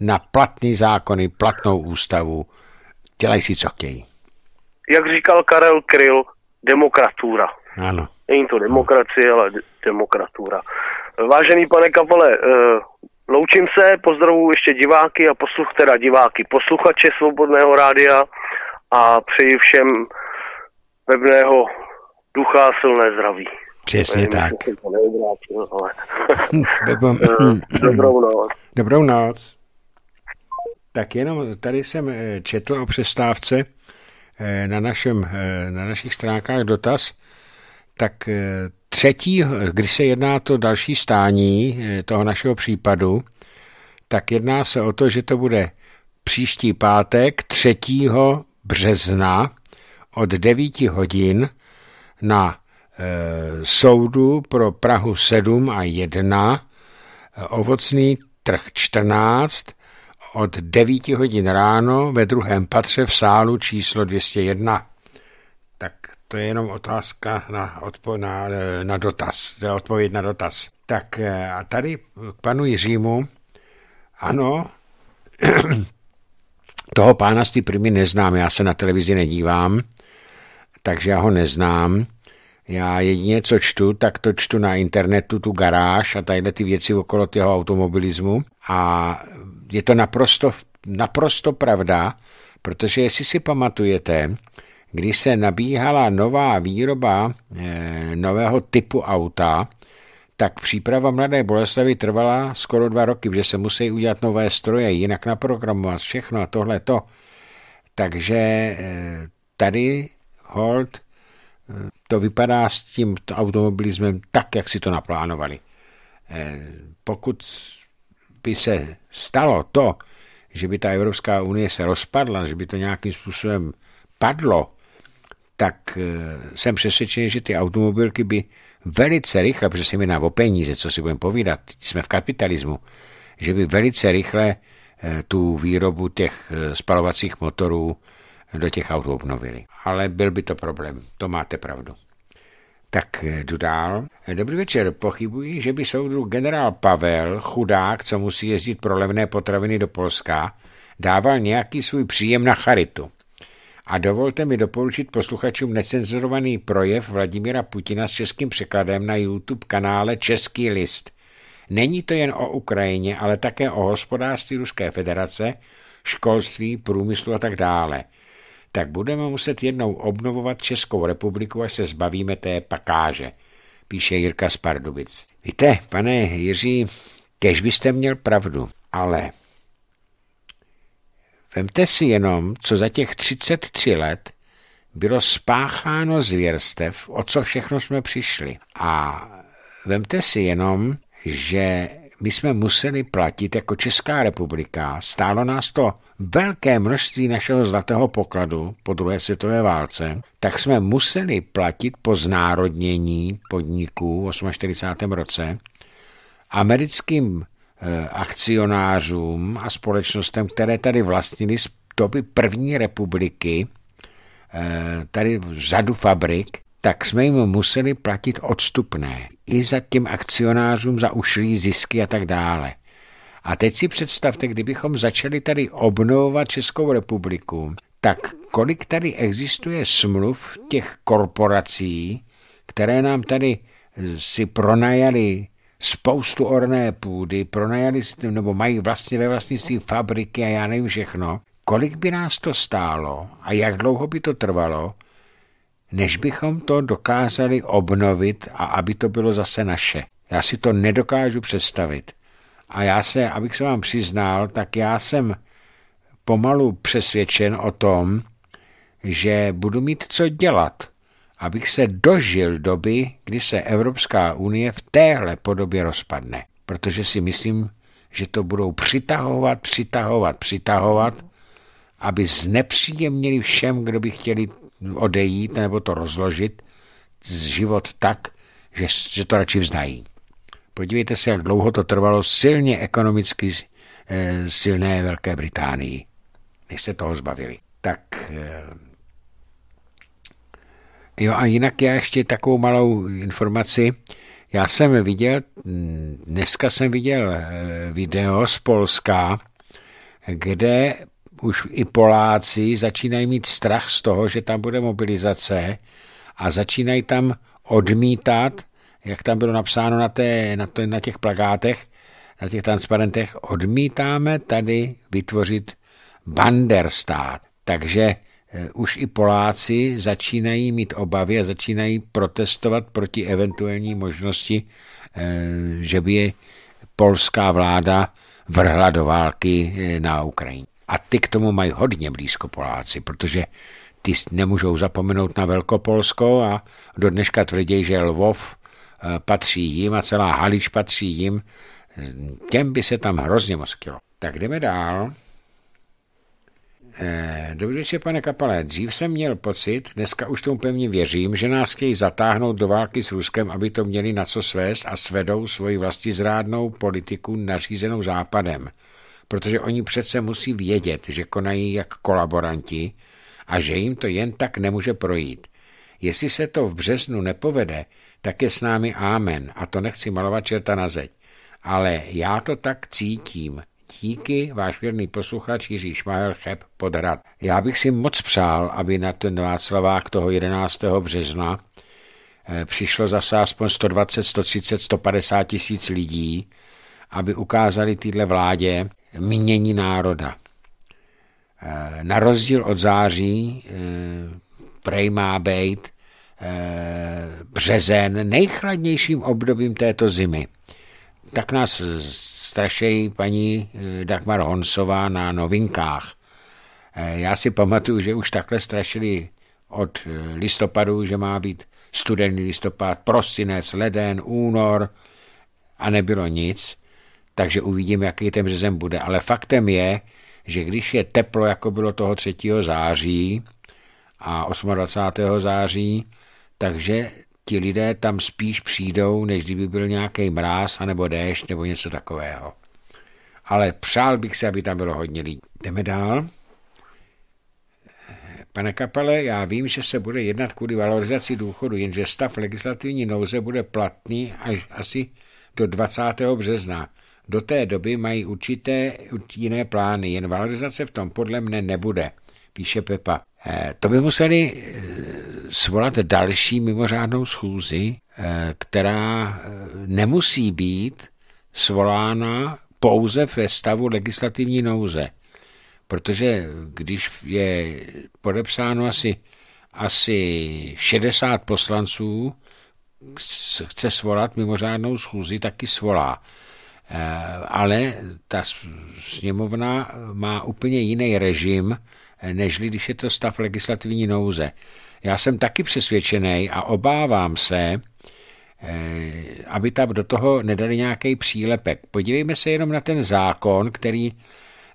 na platný zákony, platnou ústavu. Dělají si, co chtějí. Jak říkal Karel Kryl, demokratura. Ano. Není to demokracie, ale demokratura. Vážený pane Kapole, eh, Loučím se, pozdravuji ještě diváky a posluch, teda diváky, posluchače Svobodného rádia a přeji všem pevného ducha a silné zdraví. Přesně tak. Eh, dobrou noc. Dobrou noc. Tak jenom tady jsem eh, četl o přestávce eh, na, našem, na našich stránkách dotaz, tak Třetí, když se jedná to další stání eh, toho našeho případu, tak jedná se o to, že to bude příští pátek 3. března od 9 hodin na e, soudu pro Prahu 7 a 1 eh, ovocný trh 14 od 9 hodin ráno ve druhém patře v sálu číslo 201. Tak to je jenom otázka na, odpo, na, eh, na dotaz, odpověď na dotaz. Tak eh, a tady k panu Jiřímu, ano, toho pána z té primy neznám, já se na televizi nedívám, takže já ho neznám. Já jedině, co čtu, tak to čtu na internetu, tu garáž a tadyhle ty věci okolo toho automobilismu. A je to naprosto, naprosto pravda, protože jestli si pamatujete, kdy se nabíhala nová výroba eh, nového typu auta, tak příprava Mladé Boleslavy trvala skoro dva roky, protože se musí udělat nové stroje, jinak naprogramovat všechno a tohle to. Takže eh, tady hold eh, to vypadá s tím automobilismem tak, jak si to naplánovali. Pokud by se stalo to, že by ta Evropská unie se rozpadla, že by to nějakým způsobem padlo, tak eh, jsem přesvědčený, že ty automobilky by velice rychle, protože se mi na o peníze, co si budeme povídat, jsme v kapitalismu, že by velice rychle eh, tu výrobu těch eh, spalovacích motorů do těch aut obnovili. Ale byl by to problém, to máte pravdu. Tak jdu dál. Dobrý večer, pochybuji, že by soudruh generál Pavel, chudák, co musí jezdit pro levné potraviny do Polska, dával nějaký svůj příjem na charitu a dovolte mi doporučit posluchačům necenzurovaný projev Vladimira Putina s českým překladem na YouTube kanále Český list. Není to jen o Ukrajině, ale také o hospodářství Ruské federace, školství, průmyslu a tak dále. Tak budeme muset jednou obnovovat Českou republiku, až se zbavíme té pakáže, píše Jirka Spardubic. Víte, pane Jiří, kež byste měl pravdu, ale Vemte si jenom, co za těch 33 let bylo spácháno zvěrstev, o co všechno jsme přišli. A vemte si jenom, že my jsme museli platit jako Česká republika. Stálo nás to velké množství našeho zlatého pokladu po druhé světové válce, tak jsme museli platit po znárodnění podniků v 48. roce americkým Eh, akcionářům a společnostem, které tady vlastnili z doby první republiky, eh, tady řadu fabrik, tak jsme jim museli platit odstupné i za těm akcionářům za ušlý zisky a tak dále. A teď si představte, kdybychom začali tady obnovovat Českou republiku, tak kolik tady existuje smluv těch korporací, které nám tady si pronajali spoustu orné půdy, pronajali nebo mají vlastně ve vlastnictví fabriky a já nevím všechno, kolik by nás to stálo a jak dlouho by to trvalo, než bychom to dokázali obnovit a aby to bylo zase naše. Já si to nedokážu představit. A já se, abych se vám přiznal, tak já jsem pomalu přesvědčen o tom, že budu mít co dělat – abych se dožil doby, kdy se Evropská unie v téhle podobě rozpadne. Protože si myslím, že to budou přitahovat, přitahovat, přitahovat, aby znepříjemnili všem, kdo by chtěli odejít nebo to rozložit, z život tak, že, že to radši vznají. Podívejte se, jak dlouho to trvalo silně ekonomicky eh, silné Velké Británii, než se toho zbavili. Tak eh, Jo a jinak já ještě takovou malou informaci. Já jsem viděl, dneska jsem viděl eh, video z Polska, kde už i Poláci začínají mít strach z toho, že tam bude mobilizace a začínají tam odmítat, jak tam bylo napsáno na, té, na, to, na těch plakátech, na těch transparentech, odmítáme tady vytvořit banderstát. Takže Eh, už i Poláci začínají mít obavy a začínají protestovat proti eventuální možnosti, eh, že by je polská vláda vrhla do války eh, na Ukrajině. A ty k tomu mají hodně blízko Poláci, protože ty nemůžou zapomenout na Velkopolsko a do dneška tvrdí, že Lvov patří jim a celá Halič patří jim. Těm by se tam hrozně moskilo. Tak jdeme dál. Eh, dobrý večer, pane Kapalé. Dřív jsem měl pocit, dneska už tomu pevně věřím, že nás chtějí zatáhnout do války s Ruskem, aby to měli na co svést a svedou svoji vlasti zrádnou politiku nařízenou Západem. Protože oni přece musí vědět, že konají jak kolaboranti a že jim to jen tak nemůže projít. Jestli se to v březnu nepovede, tak je s námi ámen a to nechci malovat čerta na zeď. Ale já to tak cítím – Díky, váš věrný posluchač Jiří Šmajel Cheb Podhrad. Já bych si moc přál, aby na ten Václavák toho 11. března eh, přišlo zase aspoň 120, 130, 150 tisíc lidí, aby ukázali týhle vládě mínění národa. Eh, na rozdíl od září eh, prej má být březen nejchladnějším obdobím této zimy tak nás strašejí paní eh, Dagmar Honsová na novinkách. Eh, já si pamatuju, že už takhle strašili od eh, listopadu, že má být studený listopad, prosinec, leden, únor a nebylo nic, takže uvidím, jaký ten březen bude. Ale faktem je, že když je teplo, jako bylo toho 3. září a 28. září, takže ti lidé tam spíš přijdou, než kdyby byl nějaký mráz, anebo déšť, nebo něco takového. Ale přál bych se, aby tam bylo hodně lidí. Jdeme dál. Pane Kapele, já vím, že se bude jednat kvůli valorizaci důchodu, jenže stav legislativní nouze bude platný až asi do 20. března. Do té doby mají určité jiné plány, jen valorizace v tom podle mne nebude píše Pepa. Eh, to by museli eh, svolat další mimořádnou schůzi, eh, která nemusí být svolána pouze ve stavu legislativní nouze. Protože když je podepsáno asi, asi 60 poslanců, chce svolat mimořádnou schůzi, taky svolá. Ale ta sněmovna má úplně jiný režim, nežli když je to stav legislativní nouze. Já jsem taky přesvědčený a obávám se, eh, aby tam do toho nedali nějaký přílepek. Podívejme se jenom na ten zákon, který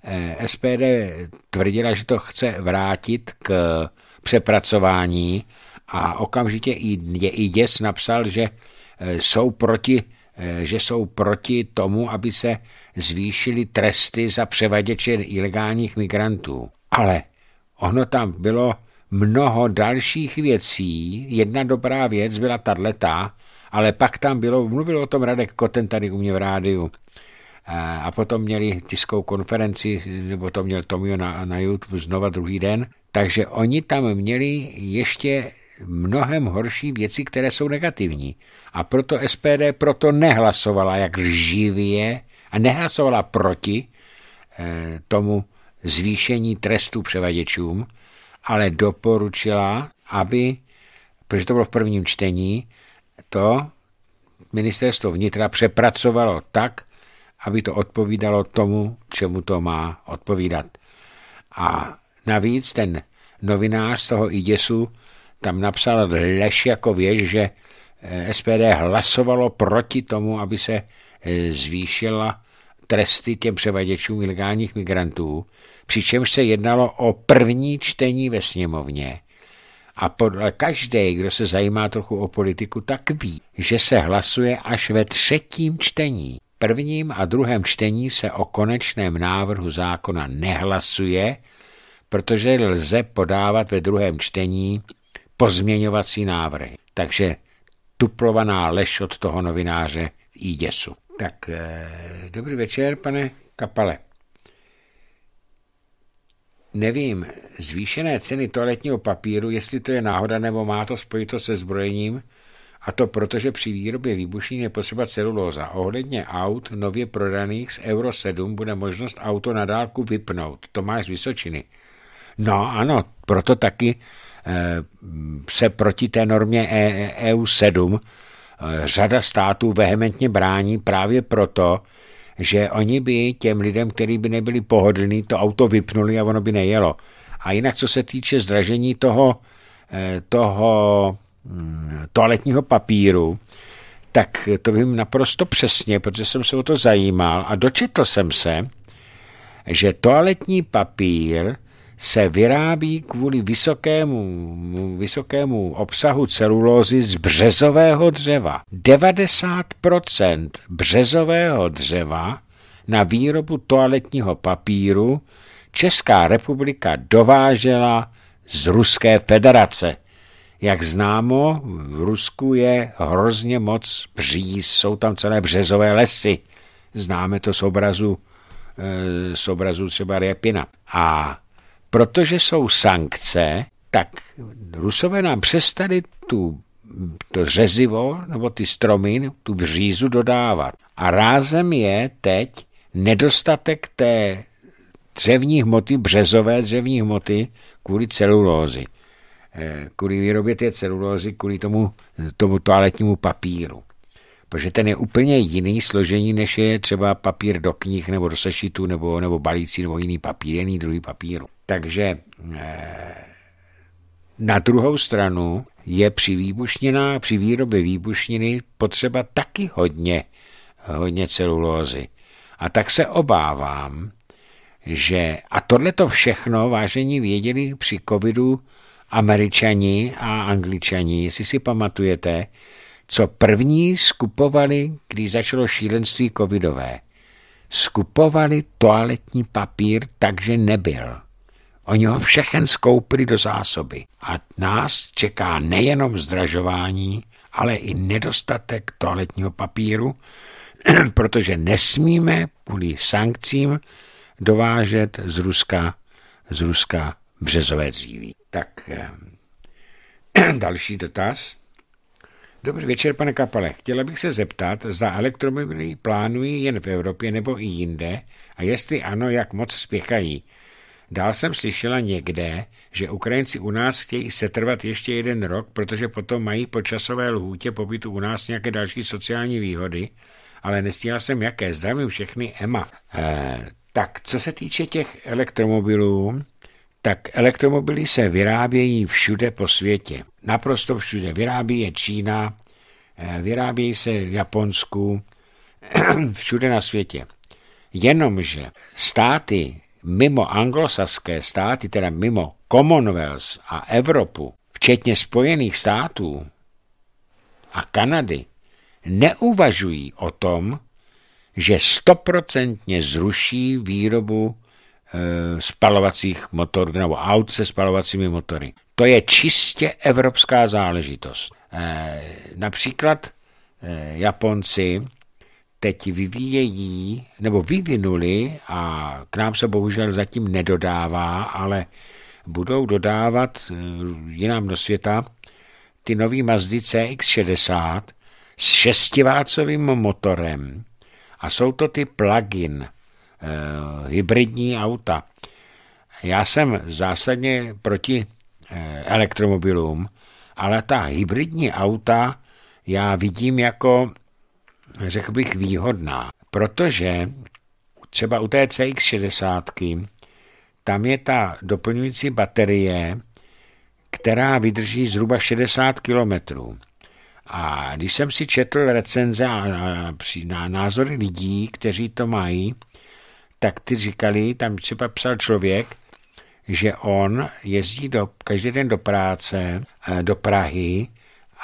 eh, SPD tvrdila, že to chce vrátit k přepracování a okamžitě i děs napsal, že eh, jsou proti že jsou proti tomu, aby se zvýšily tresty za převaděče ilegálních migrantů. Ale Ono tam bylo mnoho dalších věcí. Jedna dobrá věc byla tato, ale pak tam bylo, mluvil o tom Radek Koten tady u mě v rádiu. A potom měli tiskovou konferenci, nebo to měl Tomio na, na YouTube znova druhý den. Takže oni tam měli ještě mnohem horší věci, které jsou negativní. A proto SPD proto nehlasovala jak živě a nehlasovala proti eh, tomu zvýšení trestu převaděčům, ale doporučila, aby, protože to bylo v prvním čtení, to ministerstvo vnitra přepracovalo tak, aby to odpovídalo tomu, čemu to má odpovídat. A navíc ten novinář z toho IDESu tam napsal lež jako věž, že eh, SPD hlasovalo proti tomu, aby se eh, zvýšila tresty těm převaděčům ilegálních migrantů, přičemž se jednalo o první čtení ve sněmovně. A podle každé, kdo se zajímá trochu o politiku, tak ví, že se hlasuje až ve třetím čtení. Prvním a druhém čtení se o konečném návrhu zákona nehlasuje, protože lze podávat ve druhém čtení pozměňovací návrhy. Takže tuplovaná lež od toho novináře v Íděsu. Tak eh, dobrý večer, pane Kapale. Nevím, zvýšené ceny toaletního papíru, jestli to je náhoda nebo má to spojito se zbrojením, a to proto, že při výrobě výbušnin je potřeba celulóza. Ohledně aut nově prodaných z Euro 7 bude možnost auto na dálku vypnout. máš z Vysočiny. No ano, proto taky eh, se proti té normě EU e, e 7 eh, řada států vehementně brání právě proto, eh, že oni by těm lidem, kteří by nebyli pohodlní, to auto vypnuli a ono by nejelo. A jinak, co se týče zdražení toho, eh, toho hm, toaletního papíru, tak to vím naprosto přesně, protože jsem se o to zajímal a dočetl jsem se, že toaletní papír se vyrábí kvůli vysokému, vysokému obsahu celulózy z březového dřeva. 90% březového dřeva na výrobu toaletního papíru Česká republika dovážela z Ruské federace. Jak známo, v Rusku je hrozně moc bříz, jsou tam celé březové lesy. Známe to z obrazu, eh, z obrazu třeba Repina. A protože jsou sankce, tak Rusové nám přestali tu, to řezivo nebo ty stromy, tu břízu dodávat. A rázem je teď nedostatek té dřevní hmoty, březové dřevní hmoty kvůli celulózy, eh, Kvůli výrobě té celulózy, kvůli tomu, tomu toaletnímu papíru. Protože ten je úplně jiný složení, než je třeba papír do knih nebo do sešitu nebo, nebo balící nebo jiný papír, jiný druhý papíru. Takže eh, na druhou stranu je při výbušninách, při výrobě výbušniny potřeba taky hodně, hodně celulózy. A tak se obávám, že a tohle to všechno vážení věděli při covidu američani a angličani, jestli si pamatujete, co první skupovali, když začalo šílenství covidové. Skupovali toaletní papír, takže nebyl. Oni ho všechen skoupili do zásoby a nás čeká nejenom zdražování, ale i nedostatek toaletního papíru, protože nesmíme kvůli sankcím dovážet z Ruska, z Ruska březové dříví. Tak ehm, další dotaz. Dobrý večer, pane Kapale. Chtěla bych se zeptat, zda elektromobily plánují jen v Evropě nebo i jinde a jestli ano, jak moc spěchají. Dál jsem slyšela někde, že Ukrajinci u nás chtějí setrvat ještě jeden rok, protože potom mají po časové lhůtě pobytu u nás nějaké další sociální výhody, ale nestíhal jsem jaké. Zdravím všechny, Emma. E, tak, co se týče těch elektromobilů, tak elektromobily se vyrábějí všude po světě. Naprosto všude. Vyrábí je Čína, eh, vyrábějí se v Japonsku, všude na světě. Jenomže státy, mimo anglosaské státy, teda mimo Commonwealth a Evropu, včetně Spojených států a Kanady, neuvažují o tom, že stoprocentně zruší výrobu e, spalovacích motorů nebo aut se spalovacími motory. To je čistě evropská záležitost. E, například e, Japonci teď vyvíjejí nebo vyvinuli a k nám se bohužel zatím nedodává, ale budou dodávat eh, jinám do světa ty nový Mazdy CX-60 s šestiválcovým motorem a jsou to ty plug-in e, hybridní auta. Já jsem zásadně proti e, elektromobilům, ale ta hybridní auta já vidím jako řekl bych, výhodná, protože třeba u té CX60 tam je ta doplňující baterie, která vydrží zhruba 60 kilometrů. A když jsem si četl recenze a názory lidí, kteří to mají, tak ty říkali, tam třeba psal člověk, že on jezdí do, každý den do práce, eh, do Prahy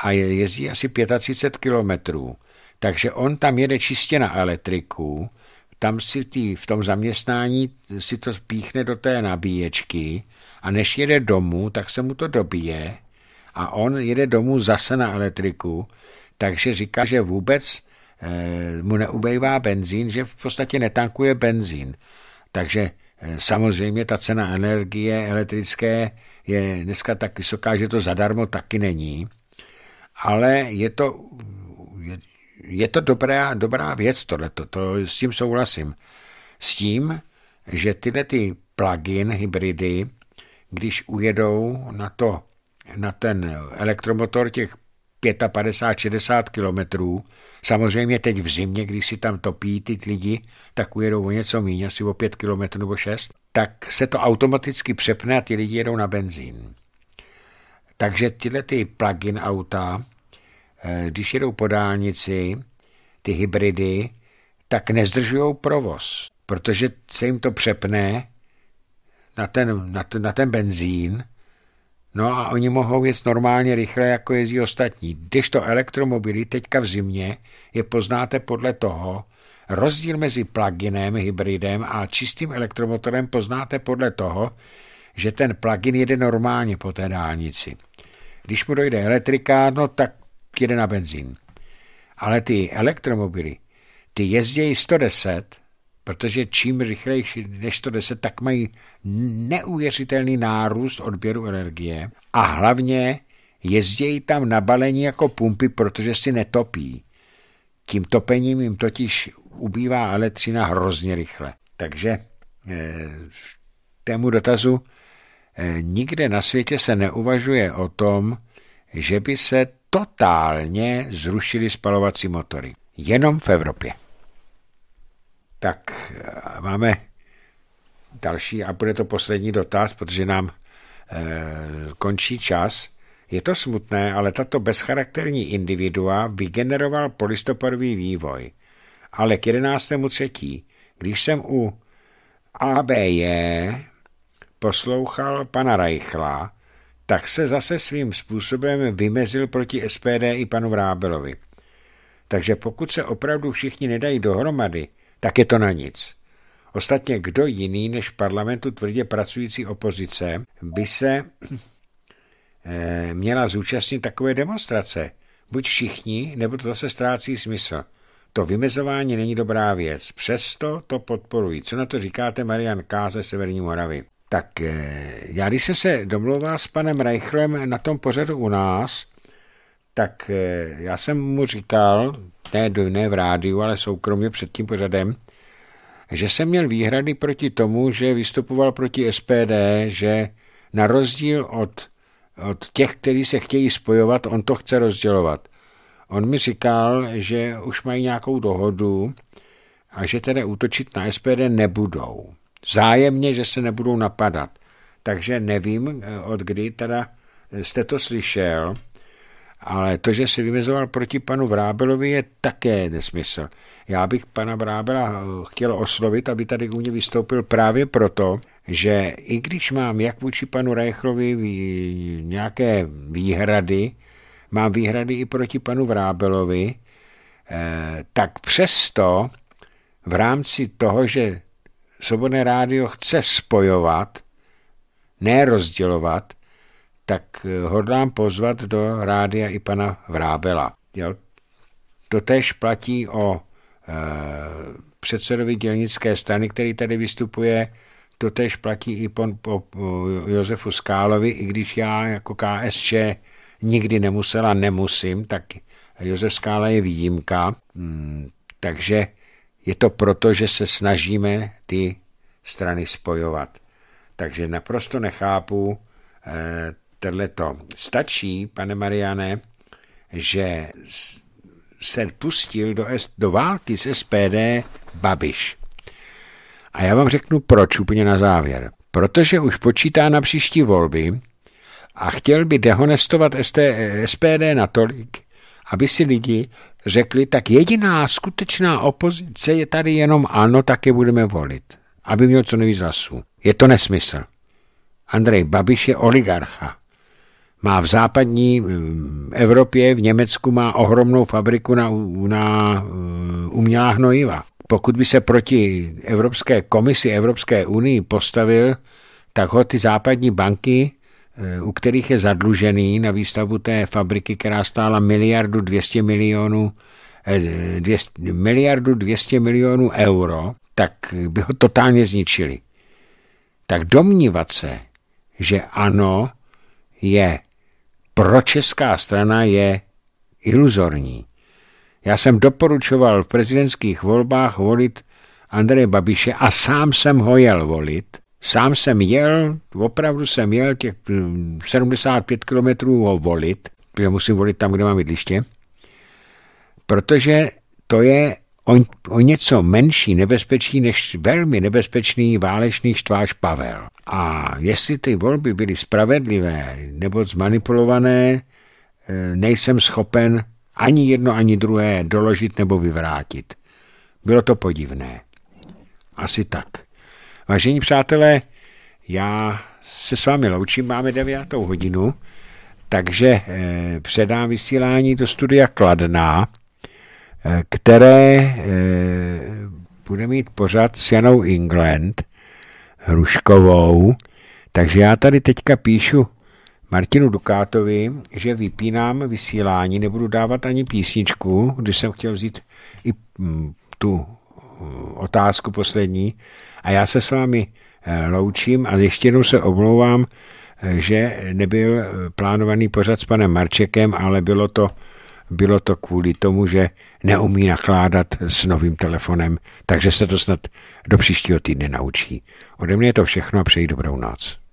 a jezdí asi 35 kilometrů. Takže on tam jede čistě na elektriku, tam si tý, v tom zaměstnání si to spíchne do té nabíječky a než jede domů, tak se mu to dobije a on jede domů zase na elektriku, takže říká, že vůbec e, mu neubejvá benzín, že v podstatě netankuje benzín. Takže eh, Samozřejmě ta cena energie elektrické je dneska tak vysoká, že to zadarmo taky není, ale je to, je, je to dobrá, dobrá věc tohleto, to, s tím souhlasím. S tím, že tyhle ty plug-in hybridy, když ujedou na, to, na ten elektromotor těch 55-60 kilometrů. Samozřejmě teď v zimě, když si tam topí ty lidi, tak ujedou o něco méně, asi o 5 kilometrů nebo 6, tak se to automaticky přepne a ty lidi jedou na benzín. Takže tyhle ty plug-in auta Eh, když jedou po dálnici, ty hybridy, tak nezdržují provoz, protože se jim to přepne na ten, na, ten, na ten benzín, no a oni mohou jít normálně rychle, jako jezdí ostatní. Když to elektromobily teďka v zimě, je poznáte podle toho, rozdíl mezi pluginem, hybridem a čistým elektromotorem poznáte podle toho, že ten plugin jede normálně po té dálnici. Když mu dojde elektrika, no tak jede na benzín. Ale ty elektromobily, ty jezdějí 110, protože čím rychlejší než 110, tak mají neuvěřitelný nárůst odběru energie a hlavně jezdějí tam nabalení jako pumpy, protože si netopí. Tím topením jim totiž ubývá elektřina hrozně rychle. Takže eh, k tému dotazu eh, nikde na světě se neuvažuje o tom, že by se totálně zrušili spalovací motory. Jenom v Evropě. Tak eh, máme další a bude to poslední dotaz, protože nám e, končí čas. Je to smutné, ale tato bezcharakterní individua vygeneroval polistopadový vývoj. Ale k třetí? když jsem u ABJ poslouchal pana Reichla, tak se zase svým způsobem vymezil proti SPD i panu Vrábelovi. Takže pokud se opravdu všichni nedají dohromady, tak je to na nic. Ostatně kdo jiný než v parlamentu tvrdě pracující opozice by se eh, měla zúčastnit takové demonstrace. Buď všichni, nebo to zase ztrácí smysl. To vymezování není dobrá věc, přesto to podporují. Co na to říkáte Marian K. ze Severní Moravy? Tak eh, já, když jsem se domluval s panem Reichlem na tom pořadu u nás, tak eh, já jsem mu říkal, ne, ne v rádiu, ale soukromě před tím pořadem, že jsem měl výhrady proti tomu, že vystupoval proti SPD, že na rozdíl od, od těch, kteří se chtějí spojovat, on to chce rozdělovat. On mi říkal, že už mají nějakou dohodu a že tedy útočit na SPD nebudou zájemně, že se nebudou napadat. Takže nevím, eh, od kdy teda eh, jste to slyšel, ale to, že se vymezoval proti panu Vrábelovi, je také nesmysl. Já bych pana Vrábela eh, chtěl oslovit, aby tady u mě vystoupil právě proto, že i když mám jak vůči panu Rejchlovi nějaké výhrady, mám výhrady i proti panu Vrábelovi, tak přesto v rámci toho, že Svobodné rádio chce spojovat, ne rozdělovat, tak eh, hodlám pozvat do rádia i pana Vrábela. Jo? To tež platí o e, předsedovi dělnické strany, který tady vystupuje, to tež platí i po, po, po Josefu Skálovi, i když já jako KSČ nikdy nemusela, nemusím, tak Josef Skála je výjimka, hmm, takže je to proto, že se snažíme ty strany spojovat. Takže naprosto nechápu eh, tohleto. Stačí, pane Mariane, že se pustil do, do války s SPD Babiš. A já vám řeknu proč úplně na závěr. Protože už počítá na příští volby a chtěl by dehonestovat ST, eh, SPD natolik, aby si lidi řekli, tak jediná skutečná opozice je tady jenom ano, tak je budeme volit, aby měl co nejvíc hlasů. Je to nesmysl. Andrej Babiš je oligarcha. Má v západní mm, Evropě, v Německu má ohromnou fabriku na, na mm, umělá hnojiva. Pokud by se proti Evropské komisi, Evropské unii postavil, tak ho ty západní banky Eh, u kterých je zadlužený na výstavbu té fabriky, která stála miliardu 200 milionů 200, eh, miliardu 200 milionů euro, tak by ho totálně zničili. Tak domnívat se, že ano, je pro česká strana je iluzorní. Já jsem doporučoval v prezidentských volbách volit Andreje Babiše a sám jsem ho jel volit, Sám jsem jel, opravdu jsem jel těch 75 hm, kilometrů ho volit, protože musím volit tam, kde mám bydliště, protože to je o, o něco menší nebezpečí než velmi nebezpečný válečný štváč Pavel. A jestli ty volby byly spravedlivé nebo zmanipulované, eh, nejsem schopen ani jedno, ani druhé doložit nebo vyvrátit. Bylo to podivné. Asi tak. Vážení přátelé, já se s vámi loučím, máme 9. hodinu, takže eh, předám vysílání do studia Kladná, eh, které eh, bude mít pořad s Janou England, Hruškovou, takže já tady teďka píšu Martinu Dukátovi, že vypínám vysílání, nebudu dávat ani písničku, když jsem chtěl vzít i mm, tu mm, otázku poslední, a já se s vámi eh, loučím a ještě jednou se omlouvám, eh, že nebyl eh, plánovaný pořad s panem Marčekem, ale bylo to, bylo to kvůli tomu, že neumí nakládat s novým telefonem, takže se to snad do příštího týdne naučí. Ode mě je to všechno a přeji dobrou noc.